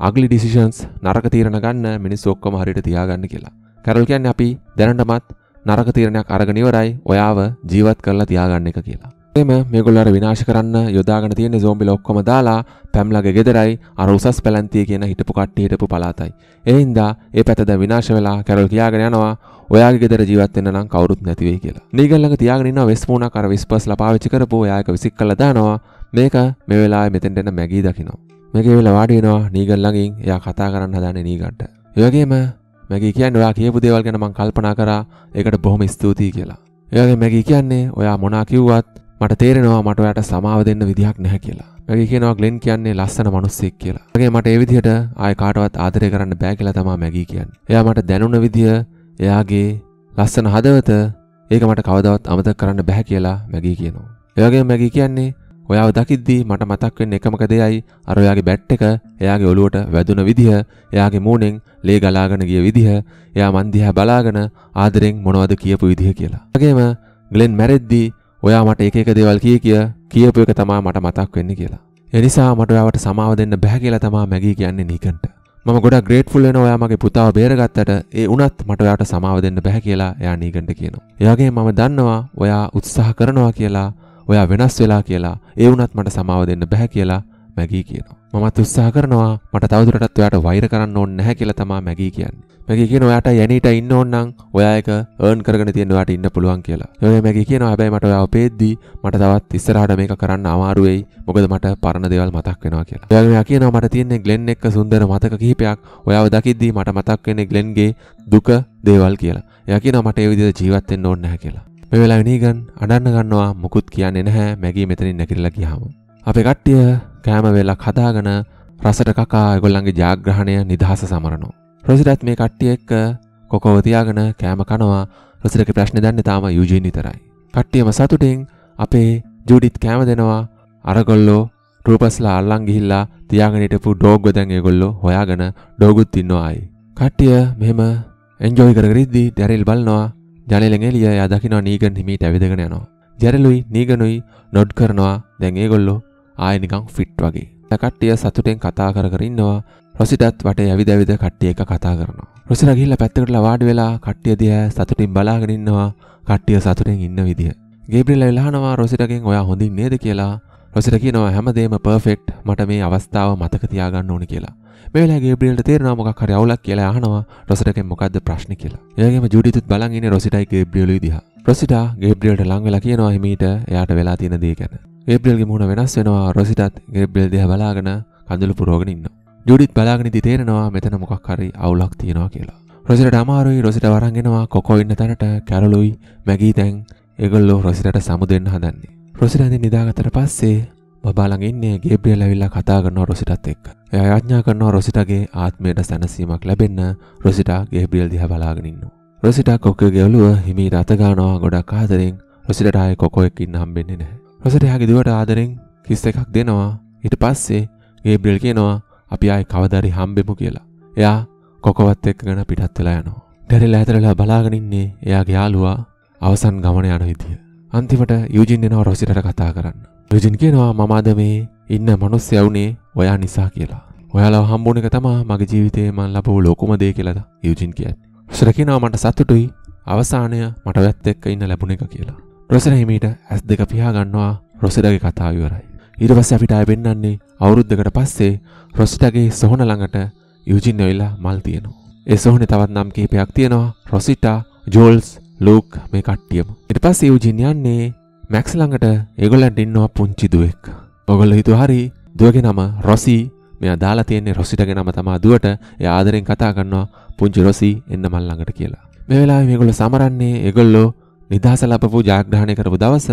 අගලි ඩිසිෂන්ස් නරක තීරණ ගන්න මිනිස් ඔක්කොම හරිට තියාගන්න කියලා. කැරල් කියන්නේ අපි දැනටමත් නරක තීරණයක් අරගෙන ඉවරයි ඔයාව ජීවත් කරලා තියාගන්න එක කියලා. එම මේගොල්ලර විනාශ කරන්න යොදාගෙන තියෙන සෝම්බි ඔක්කොම දාලා පැම්ලගේ ගෙදරයි අර උසස් පැලන්තිය කියන හිටපු කට්ටි හිටපු පලාතයි. එහින්දා ඒ පැතද විනාශ වෙලා කැරල් කියාගෙන යනවා ඔයාගේ ගෙදර ජීවත් වෙන්න නම් කවුරුත් නැති වෙයි කියලා. නීගල් ළඟ තියාගෙන ඉන්නවා වෙස්මෝනා කර විස්පස්ලා පාවිච්චි කරපෝ එයා එක විසික් කළා දානවා. මේක මේ වෙලාවේ මෙතෙන්ට එන මැගී දකිනවා. මැගේ වෙලා වාඩි වෙනවා නීගල් ළඟින් එයා කතා කරන්න හදනේ නීගන්ට. ඒ වගේම මැගී කියන්නේ ඔයා කියපු දේවල් ගැන මම කල්පනා කරා. ඒකට බොහොම ස්තුතියි කියලා. ඒ වගේම මැගී කියන්නේ ඔයා මොනා කිව්වත් මට තේරෙනවා මට ඔයාට සමාව දෙන්න විදිහක් නැහැ කියලා. මගේ කියනවා ග්ලෙන් කියන්නේ ලස්සන මිනිස්සෙක් කියලා. මගේ මට ඒ විදිහට ආයෙ කාටවත් ආදරය කරන්න බෑ කියලා තමයි මැගී කියන්නේ. එයා මට දැනුණ විදිය එයාගේ ලස්සන හදවත ඒක මට කවදවත් අමතක කරන්න බැහැ කියලා මැගී කියනවා. ඒ වගේම මැගී කියන්නේ ඔයාව දකිද්දී මට මතක් වෙන්නේ එකම දෙයයි අර ඔයාගේ බැට් එක එයාගේ ඔළුවට වැදුන විදිහ, එයාගේ මූණෙන් ලේ ගලාගෙන ගිය විදිහ, එයා මන් දිහා බලාගෙන ආදරෙන් මොනවද කියපු විදිහ කියලා. වගේම ග්ලෙන් මැරෙද්දී ඔයා මට එක එක දේවල් කිය කිය කියපු එක තමයි මට මතක් වෙන්නේ කියලා. ඒ නිසා මට ඔයාවට සමාව දෙන්න බැහැ කියලා තමයි මැගී කියන්නේ නීකන්ට. ම ගොඩ ග්‍රේට්ෆුල්ලන ඔයාමගේ පුතාව බේරගත්තට ඒ උනත් මට ඔයාට සමාව දෙන්න බැහැ කියලා එයා නීගන්ට කියනවා. එයාගේ මම දන්නවා ඔයා උත්සාහ කරනවා කියලා ඔයා වෙනස් වෙලා කියලා ඒ වුණත් මට සමාව දෙන්න බැහැ කියලා මැගී කියනවා. මමත් උත්සාහ කරනවා මට තවදුරටත් ඔයාට වෛර කරන්න ඕනේ නැහැ කියලා තමයි මැගී කියන්නේ. මැගී කියනවා ඔයාට යැනීට ඉන්න ඕන නම් ඔයා එක earn කරගෙන තියෙන ඔයාට ඉන්න පුළුවන් කියලා. ඒ මැගී කියනවා හැබැයි මට ඔයාව පෙද්දී මට තවත් ඉස්සරහට මේක කරන්න අමාරු වෙයි. මොකද මට පරණ දේවල් මතක් වෙනවා කියලා. ඔයාලා මෙයා කියනවා මට තියෙන ග්ලෙන් එක්ක සුන්දර මතක කිහිපයක්. ඔයාව දකිද්දී මට මතක් වෙන්නේ ග්ලෙන්ගේ දුක දේවල් කියලා. එයා කියනවා මට ඒ විදිහට ජීවත් වෙන්න ඕනේ නැහැ කියලා. මේ වෙලාවේ නීගන් අඬන්න ගන්නවා මුකුත් කියන්නේ නැහැ මැගී මෙතනින් නැගිටලා ගියාම. අපේ කට්ටිය කෑම වෙලා කදාගෙන රසට කකා ගොල්ලන්ගේ ජාග්‍රහණය නිදහස සමරනවා. රොසිටත් මේ කට්ටිය එක්ක කොකෝවතියාගෙන කෑම කනවා රොසිටක ප්‍රශ්න දන්න තාම යුජීන් විතරයි. කට්ටියම සතුටින් අපේ ජුඩිත් කෑම දෙනවා අරගොල්ලෝ රූපස්ලා අල්ලන් ගිහිල්ලා තියාගෙනටපු ඩෝග්ග දැන් ඒගොල්ලෝ හොයාගෙන ඩෝගුත් ඉන්නවා ආයි. කට්ටිය මෙහෙම එන්ජොයි කරගෙන ඉද්දී ඩැරිල් බලනවා ජනලෙන් එළිය එයා දකිනවා නීගන් හිමීට ඇවිදගෙන යනවා. ජැරලුයි නීගනුයි නොඩ් කරනවා දැන් ඒගොල්ලෝ ආයනිකං ෆිට් වගේ කට්ටිය සතුටෙන් කතා කරඉන්නවා රොසිටත් වට ඇවිදවිද කට්ටිය එක කතා කරනවා. රොසිට ගිල්ල පැත්තකට ලවාඩ වෙලා කට්ටිය දිය සතුටින් බලාගෙනන්නවා කට්ටිය සතුටෙන් ඉන්න විදිහ. ගේබ්‍රිල එලානවා රොසිටගෙන් ඔයා හොඳින් නේද කියලා රොසිට කියනවා හැමදේම පර්ෆෙක්ට් මට මේ අවස්ථාව මතක තියාගන්න ඕන කියලා. මේලා ගේබ්‍රියල්ට තේරෙනවා මොකක් හරි අවුලක් කියලා අහනවා රොසිටගෙන් මොකද්ද ප්‍රශ්නේ කියලා. එයාගෙම ජුඩිතුත් බලන් ඉන්නේ රොසිටයි ගේබ්‍රියලුයි දිහා. රොසිටා ගේබ්‍රියල්ට ලං වෙලා කියනවා හිමීට එයාට වෙලා තියෙන දේ ගැන. ඒප්‍රල්ගේ මුණ වෙනස් වෙනවා රොසිටත් ගෙබ්බෙල් දෙහ බලාගෙන කඳුළු පුරෝගෙනඉන්න ජුඩිත් බලාගෙනති තේරෙනවා මෙතන මොකක් හරි අවුලක් තියෙනවා කියලා රොසිට අමාරුයි රොසිට වරන්ගෙනවා කොකෝ ඉන්න තැනට කැරලුයි මැගී තැන් එගොල්ලෝ රොසිට සමු දෙන්න හදන්නේ රොසිටඇඳ නිදාගතර පස්සේ බාලඟන්නේ ගේබ්‍රියල් ඇවිල්ලා කතා කරනවා රොසිටත් එක්ක. එයා යාඥා කරනවා රොසිටගේ ආත්මයට සැනසීමක් ලැබෙන්න රොසිටා ගේබ්‍රියල් දිහා බලාගෙන ඉන්නවා. රොසිටා කොක්කගේ ඔළුව හිමීට අත ගන්නවා ගොඩක් ආදරෙන් රොසිටට ආයේ කොකෝ එක්ක ඉන්න හම්බෙන්නේ නැහැ. රොසට එයා ගෙදුවට ආදරෙන් කිස් එකක් දෙනවා ඊට පස්සේ ගේබ්‍රෙල් කියනවා අපි ආයි කවදාරි හම්බෙමු කියලා. එයා කොකවත් එක්කගෙන පිටත් වෙලා යනවා. ඩැරිල් ඈතරලා බලාගෙන ඉන්නේ එයාගේ යාළුවා අවසන් ගමන යන විදිය. අන්තිමට යූජින් එනවා රොසිටට කතා කරන්න. යූජින් කියනවා මම අද මේ ඉන්න මිනිස්සයා උනේ ඔයා නිසා කියලා. ඔයාලා හම්බුන එක තමයි මගේ ජීවිතේ මම ලැබුව ලොකුම දේ කියලා යූජින් කියන්නේ. රොසිට කියනවා මට සතුටුයි අවසානය මට ඔයත් එක්ක ඉන්න ලැබුණ එක කියලා. රොසෙන හිමීට ඇස් දෙක පියා ගන්නවා රොසෙඩගේ කතාව ඉවරයි. ඊට පස්සේ අපිට ආයෙ වෙන්නන්නේ අවුරුද්දකට පස්සේ රොසිටාගේ සොහන ළඟට යුජින් ඇවිල්ලා මල් තියෙනවා. ඒ සොහනේ තවත් නම් කිහිපයක් තියෙනවා. රොසිටා, ජෝල්ස්, ලූක් මේ කට්ටියම. ඊට පස්සේ යුජින් යන්නේ මැක්ස් ළඟට ඒගොල්ලන්ට ඉන්නවා පුංචි දුවෙක්. ඔයගොල්ලෝ හිතුවා හරි දුවගේ නම රොසි. මෙයා දාලා තියෙන්නේ රොසිටාගේ නම තමයි දුවට. එයා ආදරෙන් කතා කරනවා පුංචි රොසි එන්න මල් ළඟට කියලා. මේ වෙලාවේ මේගොල්ලෝ සමරන්නේ ඒගොල්ලෝ නිදහස ලැබපු ජයග්‍රහණය කරපු දවස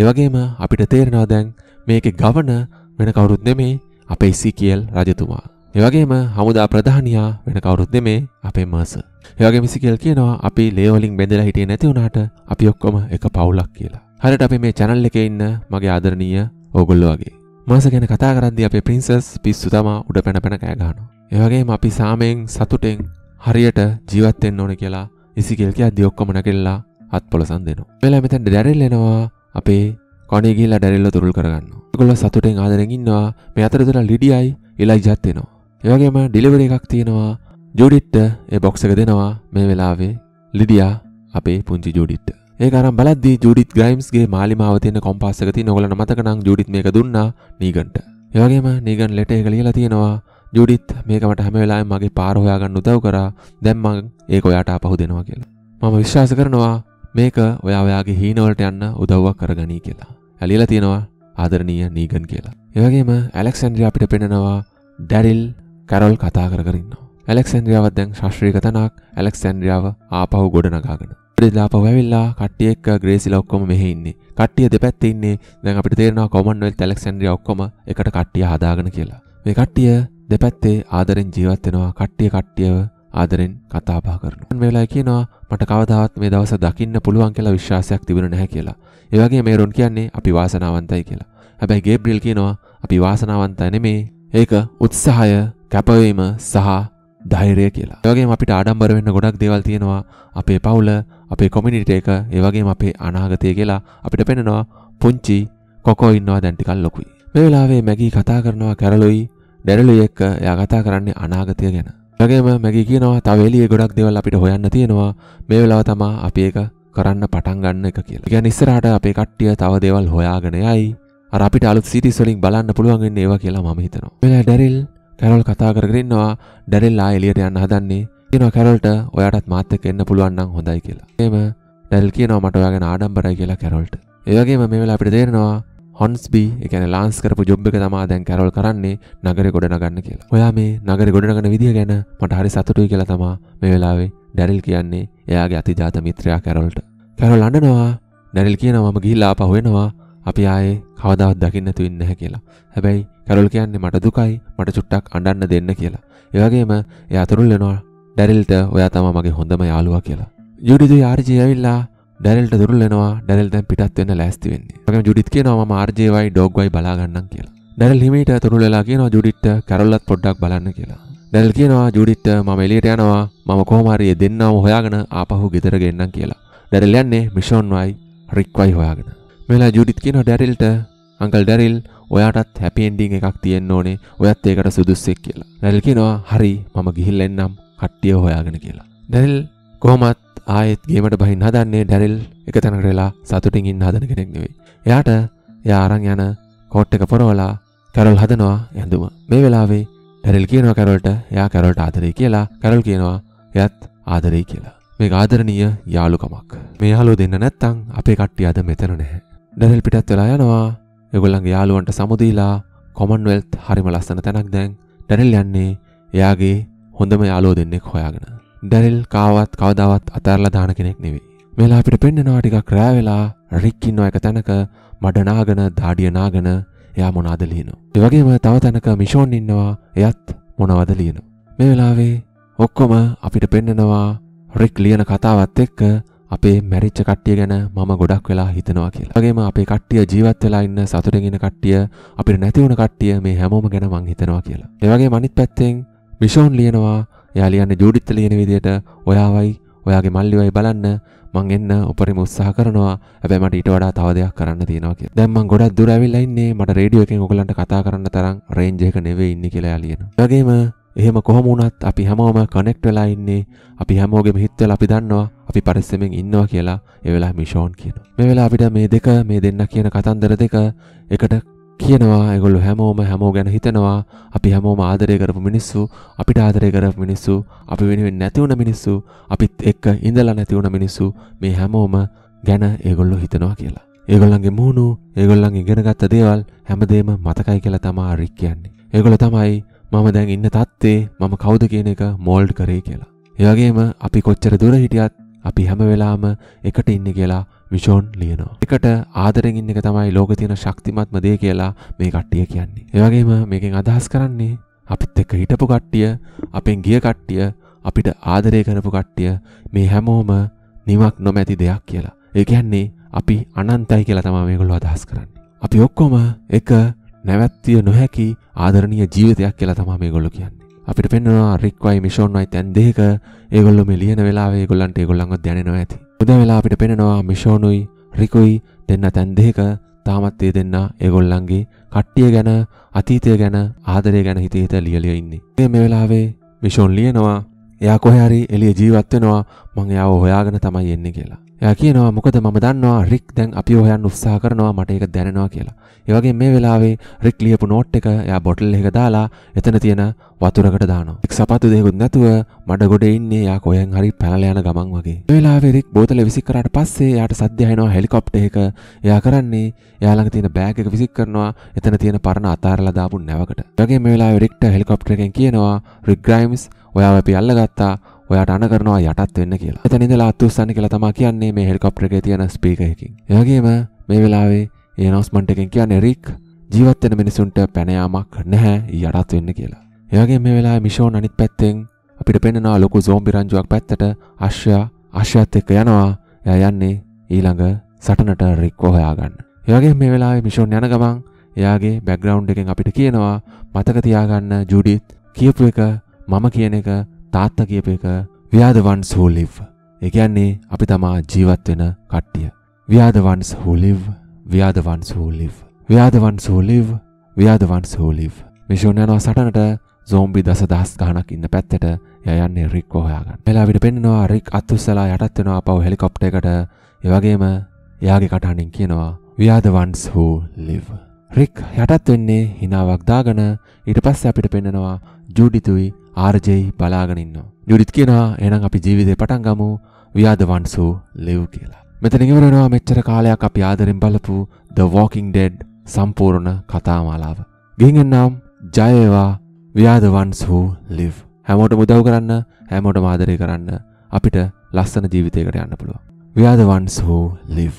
ඒ වගේම අපිට තේරෙනවා දැන් මේකේ ගවන වෙන කවුරුත් නෙමේ අපේ ඉසිකියල් රජතුමා. ඒ වගේම හමුදා ප්‍රධානියා වෙන කවුරුත් නෙමේ අපේ මර්ස. ඒ වගේම ඉසිකියල් කියනවා අපි ලේ වලින් බැඳලා හිටියේ නැති වුණාට අපි ඔක්කොම එක පවුලක් කියලා. හරියට අපි මේ channel එකේ ඉන්න මගේ ආදරණීය ඕගොල්ලෝ වගේ. මර්ස ගැන කතා කරද්දී අපේ ප්‍රින්සස් පිස්සු තමා උඩ පැන පැන කෑ ගහනවා. ඒ වගේම අපි සාමයෙන් සතුටෙන් හරියට ජීවත් වෙන්න ඕන කියලා ඉසිකියල් කියද්දී ඔක්කොම නැගෙලා අත් පොලසන් දෙනවා. වෙලා මෙතැන් ඩැරෙල් එනවා අපේ කොනේ ගිහිල්ලා ඩැරෙල්ව තුරුල් කරගන්න. ඒගොල්ලෝ සතුටෙන් ආදරෙන් ඉන්නවා. මේ අතරතුර ලිඩියයි ඉලයිජාත් එනවා. ඒ වගේම ඩිලිවරි එකක් තියෙනවා. ජෝඩිට්ට ඒ බොක්ස් එක දෙනවා මේ වෙලාවේ ලිඩියා අපේ පුංචි ජෝඩිට්ට. ඒක අරන් බලද්දී ජූඩිත් ග්‍රයිම්ස්ගේ මාලිමාව තියෙන කොම්පාස් එක තියෙන ඔයගලන්ට මතක නම් ජූඩිත් මේක දුන්නා නීගන්ට. ඒ වගේම නීගන් ලෙටර් එක ලියලා තියෙනවා ජූඩිත් මේක මට හැම වෙලාවෙම මගේ පාර හොයාගන්න උදව් කරා. දැන් මම ඒක ඔයාට ආපහු දෙනවා කියලා. මම විශ්වාස කරනවා මේක ඔයා ඔයාගේ හීනවලට යන්න උදව්වක් කරගනී කියලා. ඇලියලා තියෙනවා ආදරණීය නීගන් කියලා. ඒ වගේම ඇලෙක්සැන්ඩ්‍රියා අපිට පෙන්නනවා ඩැරිල් කැරොල් කතා කර කර ඉන්නවා. ඇලෙක්සැන්ඩ්‍රියාව දැන් ශාස්ත්‍රීය කතනක් ඇලෙක්සැන්ඩ්‍රියාව ආපහු ගොඩනගාගෙන. ප්‍රතිලාපව ඇවිල්ලා කට්ටිය එක්ක ග්‍රේසිලා ඔක්කොම මෙහෙ ඉන්නේ. කට්ටිය දෙපැත්තේ ඉන්නේ. දැන් අපිට තේරෙනවා කොමන්වෙල්ත් ඇලෙක්සැන්ඩ්‍රියා ඔක්කොම එකට කට්ටිය හදාගෙන කියලා. මේ කට්ටිය දෙපැත්තේ ආදරෙන් ජීවත් වෙනවා. කට්ටිය කට්ටියව ආදරෙන් කතා බහ කරනවා. මේ වෙලාවේ කියනවා මට කවදාවත් මේ දවස දකින්න පුළුවන් කියලා විශ්වාසයක් තිබුණේ නැහැ කියලා. ඒ වගේම මේ රොන් කියන්නේ අපි වාසනාවන්තයි කියලා. හැබැයි ගේබ්‍රියල් කියනවා අපි වාසනාවන්තයි නෙමේ. ඒක උත්සාහය, කැපවීම සහ ධෛර්යය කියලා. ඒ වගේම අපිට ආඩම්බර වෙන්න ගොඩක් දේවල් තියෙනවා. අපේ පවුල, අපේ කොමියුනිටි එක, ඒ වගේම අපේ අනාගතය කියලා අපිට පේනවා පුංචි කොකෝ ඉන්නවා දැන් ටිකක් ලොකුයි. මේ වෙලාවේ මැගී කතා කරනවා කැරලොයි, ඩැරලොයි එක්ක එයා කතා කරන්නේ අනාගතය ගැන. වගේම මැගි කියනවා තව එළියේ ගොඩක් දේවල් අපිට හොයන්න තියෙනවා මේ වෙලාව තමා අපි ඒක කරන්න පටන් ගන්න එක කියලා. ඒ කියන්නේ ඉස්සරහට අපේ කට්ටිය තව දේවල් හොයාගෙන යයි. අර අපිට අලුත් සීරීස් වලින් බලන්න පුළුවන් වෙන්නේ ඒවා කියලා මම හිතනවා. මෙලා ඩැරිල් කැරොල් කතා කරගෙන ඉන්නවා ඩැරිල් ආ එළියට යන්න හදන්නේ. කියනවා කැරොල්ට ඔයාටත් මාත් එක්ක එන්න පුළුවන් නම් හොඳයි කියලා. එහෙම ඩැරිල් කියනවා මට ඔයා ගැන ආඩම්බරයි කියලා කැරොල්ට. ඒ වගේම මේ වෙලාව අපිට තේරෙනවා හොන්ස්බී එකන ලාන්ස් කරපු ජොබ් එක තමා දැන් කැරොල් කරන්නේ නගර ගොඩනගන්න කියලා. ඔයා මේ නගර ගොඩනගන විදිහ ගැන මට හරි සතුටුයි කියලා තමා මේ වෙලාවේ ඩැරිල් කියන්නේ එයාගේ අතිජාත මිත්‍රයා කැරොල්ට. කැරොල් අඬනවා ඩැරිල් කියනවා මම ගිහිල්ලා ආපහු එනවා අපි ආයේ කවදාවත් දකින්න නැතු වෙන්නේ නැහැ කියලා. හැබැයි කැරොල් කියන්නේ මට දුකයි මට චුට්ටක් අඬන්න දෙන්න කියලා. ඒ වගේම එයා අතුරුල් වෙනවා ඩැරිල්ට ඔයා තමයි මගේ හොඳම යාළුවා කියලා. යුඩිදු ආර්ජි ඇවිල්ලා ඩැල්ට දුරල්ලෙනවා ඩැල් දැන් පිටත් වෙන්න ලෑස්ති වෙන්නේ මගේ ජුඩිත් කියනවා මම ආර්ජේවයි ඩොග්වයි බලාගන්නම් කියලා ඩැල් හිමීට තුරුලලා කියනවා ජුඩිට්ට කැරොල්ලත් පොඩ්ඩක් බලන්න කියලා දැල් කියනවා ජුඩිත්ත මම එලියට යනවා මම කෝමරිය දෙන්නම හොයාගෙන ආපහු ගෙදර ගෙන්න්නම් කියලා ඩැරල් යන්නේ මිෂෝන්වයි රික්වයි හොයාගෙන මෙලා ජුඩිත් කියන ඩැරිල්ට අංකල් ඩැරිල් ඔයාටත් හැපෙන්ඩිං එකක් තියෙන්න්න ඕනේ ඔයත් ඒකට සුදුස්සෙක් කියලා දැල් කියනවා හරි මම ගිහිල්ලෙන්නම් කට්ටිය හොයාගෙන කියලා දැල් කොහොමත් ආයෙත් ගේමට බහින් හදන්නේ ඩැරිල් එක තැනකට වෙලා සතුටින් ඉන්න හදන කෙනෙක් නෙවෙයි. එයාට එයා අරන් යන කෝට් එක පොරවලා කැරල් හදනවා ඇඳුම. මේ වෙලාවේ ඩැරිල් කියනවා කැරල්ට එයා කැරල්ට ආදරේ කියලා. කැරල් කියනවා එයත් ආදරේ කියලා. මේක ආදරණීය යාළුකමක්. මේ යාළුව දෙන්න නැත්තම් අපේ කට්ටිය අද මෙතන නැහැ. ඩැරිල් පිටත් වෙලා යනවා. ඒගොල්ලන්ගේ යාළුවන්ට සමුදීලා කොමන්වෙල්ත් හරිම ලස්සන තැනක් දැන් ඩැරිල් යන්නේ එයාගේ හොඳම යාළුව දෙන්නෙක් හොයාගෙන. ඩැරිල් කාවත් කවදාවත් අතෑරලා දාන කෙනෙක් නෙවෙයි. මෙලා අපිට පෙන්නවා ටිකක් රෑ වෙලා රික් ඉන්නව එක තැනක මඩ නාගෙන දාඩිය නාගෙන එයා මොනවද ලියනවා. ඒ වගේම තව තැනක මිෂෝන් ඉන්නවා එයත් මොනවද ලියනවා. මේ වෙලාවේ ඔක්කොම අපිට පෙන්නනවා රික් ලියන කතාවත් එක්ක අපේ මැරිච්ච කට්ටිය ගැන මම ගොඩක් වෙලා හිතනවා කියලා. වගේම අපේ කට්ටිය ජීවත් වෙලා ඉන්න සතුටින් ඉන්න කට්ටිය අපිට නැති වුණ කට්ටිය මේ හැමෝම ගැන මං හිතනවා කියලා. ඒ වගේම අනිත් පැත්තෙන් මිෂෝන් ලියනවා එයා ලියන්නේ ජූඩිත් ලියන විදියට ඔයාවයි ඔයාගේ මල්ලිවයි බලන්න මං එන්න උපරිම උත්සාහ කරනවා. හැබැයි මට ඊට වඩා තව දෙයක් කරන්න තියෙනවා කියලා. දැන් මං ගොඩක් දුර ඇවිල්ලා ඉන්නේ. මට රේඩියෝ එකෙන් ඔයගලන්ට කතා කරන්න තරම් රේන්ජ් එක නෙවෙයි ඉන්නේ කියලා එයා ලියනවා. ඒ වගේම එහෙම කොහොම වුණත් අපි හැමෝම කනෙක්ට් වෙලා ඉන්නේ. අපි හැමෝගෙම හිත වෙලා අපි දන්නවා අපි පරිස්සමෙන් ඉන්නවා කියලා ඒ වෙලාවේ මිෂෝන් කියනවා. මේ වෙලාව අපිට මේ දෙක මේ දෙන්න කියන කතන්දර දෙක එකට කියනවා ඒගොල්ලෝ හැමෝම හැමෝ ගැන හිතනවා අපි හැමෝම ආදරය කරපු මිනිස්සු අපිට ආදරය කරපු මිනිස්සු අපි වෙනුවෙන් නැති වුණ මිනිස්සු අපිත් එක්ක ඉඳලා නැති වුණ මිනිස්සු මේ හැමෝම ගැන ඒගොල්ලෝ හිතනවා කියලා. ඒගොල්ලන්ගේ මූුණු ඒගොල්ලන් ඉගෙනගත්ත දේවල් හැමදේම මතකයි කියලා තමා රික් කියන්නේ. ඒගොල්ල තමයි මම දැන් ඉන්න තත්තේ මම කවුද කියන එක මෝල්ඩ් කරේ කියලා. ඒවගේම අපි කොච්චර දුර හිටියත් අපි හැම වෙලාම එකට ඉන්න කියලා විෂෝන් ලියනවා. එකට ආදරෙන් ඉන්න එක තමයි ලෝකේ තියෙන ශක්තිමත්ම දේ කියලා මේ කට්ටිය කියන්නේ. ඒ වගේම මේකෙන් අදහස් කරන්නේ අපිත් එක්ක හිටපු කට්ටිය, අපෙන් ගිය කට්ටිය, අපිට ආදරය කරපු කට්ටිය මේ හැමෝම නිමක් නොමැති දෙයක් කියලා. ඒ කියන්නේ අපි අනන්තයි කියලා තමයි මේගොල්ලෝ අදහස් කරන්නේ. අපි ඔක්කොම එක නැවැත්තිය නොහැකි ආදරණීය ජීවිතයක් කියලා තමයි මේගොල්ලෝ කියන්නේ. අපිට පෙන්වනවා රික්වයි මිෂෝන්වයි තැන් දෙක ඒගොල්ලෝ මේ ලියන වෙලාවේ ඒගොල්ලන්ට ඒගොල්ලන්ව දැනෙනවා ඇති. උද වෙලා අපිට පෙනෙනවා මිෂෝනුයි රිකුයි දෙන්න තැන් දෙක තාමත් ඒ දෙන්න ඒගොල්ලන්ගේ කට්ටිය ගැන අතීතය ගැන ආදරය ගැන හිත හිත ලියලිය ඉන්නේ. ඉතින් මේ වෙලාවේ මිෂෝන් ලියනවා එයා කොහේ හරි එළිය ජීවත් වෙනවා මම එයාව හොයාගෙන තමයි එන්නේ කියලා. එයා කියනවා මොකද මම දන්නවා රික් දැන් අපි හොයන් උත්සාහ කරනවා මට ඒක දැනෙනවා කියලා. ඒ වගේ මේ වෙලාවේ රික් ලියපු නෝට් එක එයා බොටල් එකක දාලා එතන තියෙන වතුරකට දානවා. රික් සපත්තු දෙකකුත් නැතුව මඩ ගොඩේ ඉන්නේ එයා කොහෙන් හරි පැනලා යන ගමන් වගේ. ඒ වෙලාවේ රික් බෝතලේ විසික් කරාට පස්සේ එයාට සද්ද ඇහෙනවා හෙලිකොප්ටර් එක. එයා කරන්නේ එයා ළඟ තියෙන බෑග් එක විසික් කරනවා. එතන තියෙන පරණ අතාරලා දාපු නැවකට. ඒ වගේ මේ වෙලාවේ රික්ට හෙලිකොප්ටර් එකෙන් කියනවා රික් ග්‍රයිම්ස් ඔයාව අපි අල්ලගත්තා ඔයාට අන කරනවා යටත් වෙන්න කියලා. එතන ඉඳලා අත්උස්සන්න කියලා තමයි කියන්නේ මේ හෙලිකොප්ටර් එකේ තියෙන ස්පීකර් එකකින්. ඒ වගේම මේ වෙලාවේ ඒ announcement එකෙන් කියන්නේ රික් ජීවත් වෙන මිනිසුන්ට පැන යාමක් නැහැ යටත් වෙන්න කියලා. ඒ වගේම මේ වෙලාවේ මිෂෝන් අනිත් පැත්තෙන් අපිට පෙන්නවා ලොකු zombie රංජුවක් පැත්තට අශ්වයා අශ්වයාත් එක්ක යනවා. එයා යන්නේ ඊළඟ සටනට රික්ව හොයාගන්න. ඒවගේ මේ වෙලාවේ මිෂෝන් යන ගමන් එයාගේ බැග්‍රවුන්් එකෙන් අපිට කියනවා මතක තියාගන්න ජුඩිත් කියපු එක මම කියන එක තාත්තා කියප එක we are the ones who live. ඒ කියන්නේ අපි තමා ජීවත් වෙන කට්ටිය. we are the ones who live. we are the ones who live. we are the ones who live. we are the ones who live. Mission යනවා සටනට සෝම්බි දස දහස් ගහනක් ඉන්න පැත්තට යන්නේ රික් හොයාගන්න. එලා අපිට පෙන්නනවා රික් අත්තුස්සලා යටත් වෙනවා අපව හෙලිකොප්ටර් එකට. ඒ වගේම එයාගේ කටහඬින් කියනවා we are the ones who live. රික් යටත් වෙන්නේ හිනාවක් දාගෙන ඊට පස්සේ අපිට පෙන්නනවා ජූඩිතුයි ආර්ජෙයි බලාගෙන ඉන්නවා. ජුඩිත් කියනවා එහෙනම් අපි ජීවිතේ පටන් ගමු වියාද වන්සෝ ලිව් කියලා. මෙතන ඉවර වෙනවා මෙච්චර කාලයක් අපි ආදරෙන් බලපු The Walking Dead සම්පූර්ණ කතාමාලාව. ගිහින් එන්නම් ජය වේවා වියාද වන්සෝ ලිව්. හැමෝටම උදව් කරන්න, හැමෝටම ආදරය කරන්න අපිට ලස්සන ජීවිතයකට යන්න පුළුවන්. We are the ones who leave.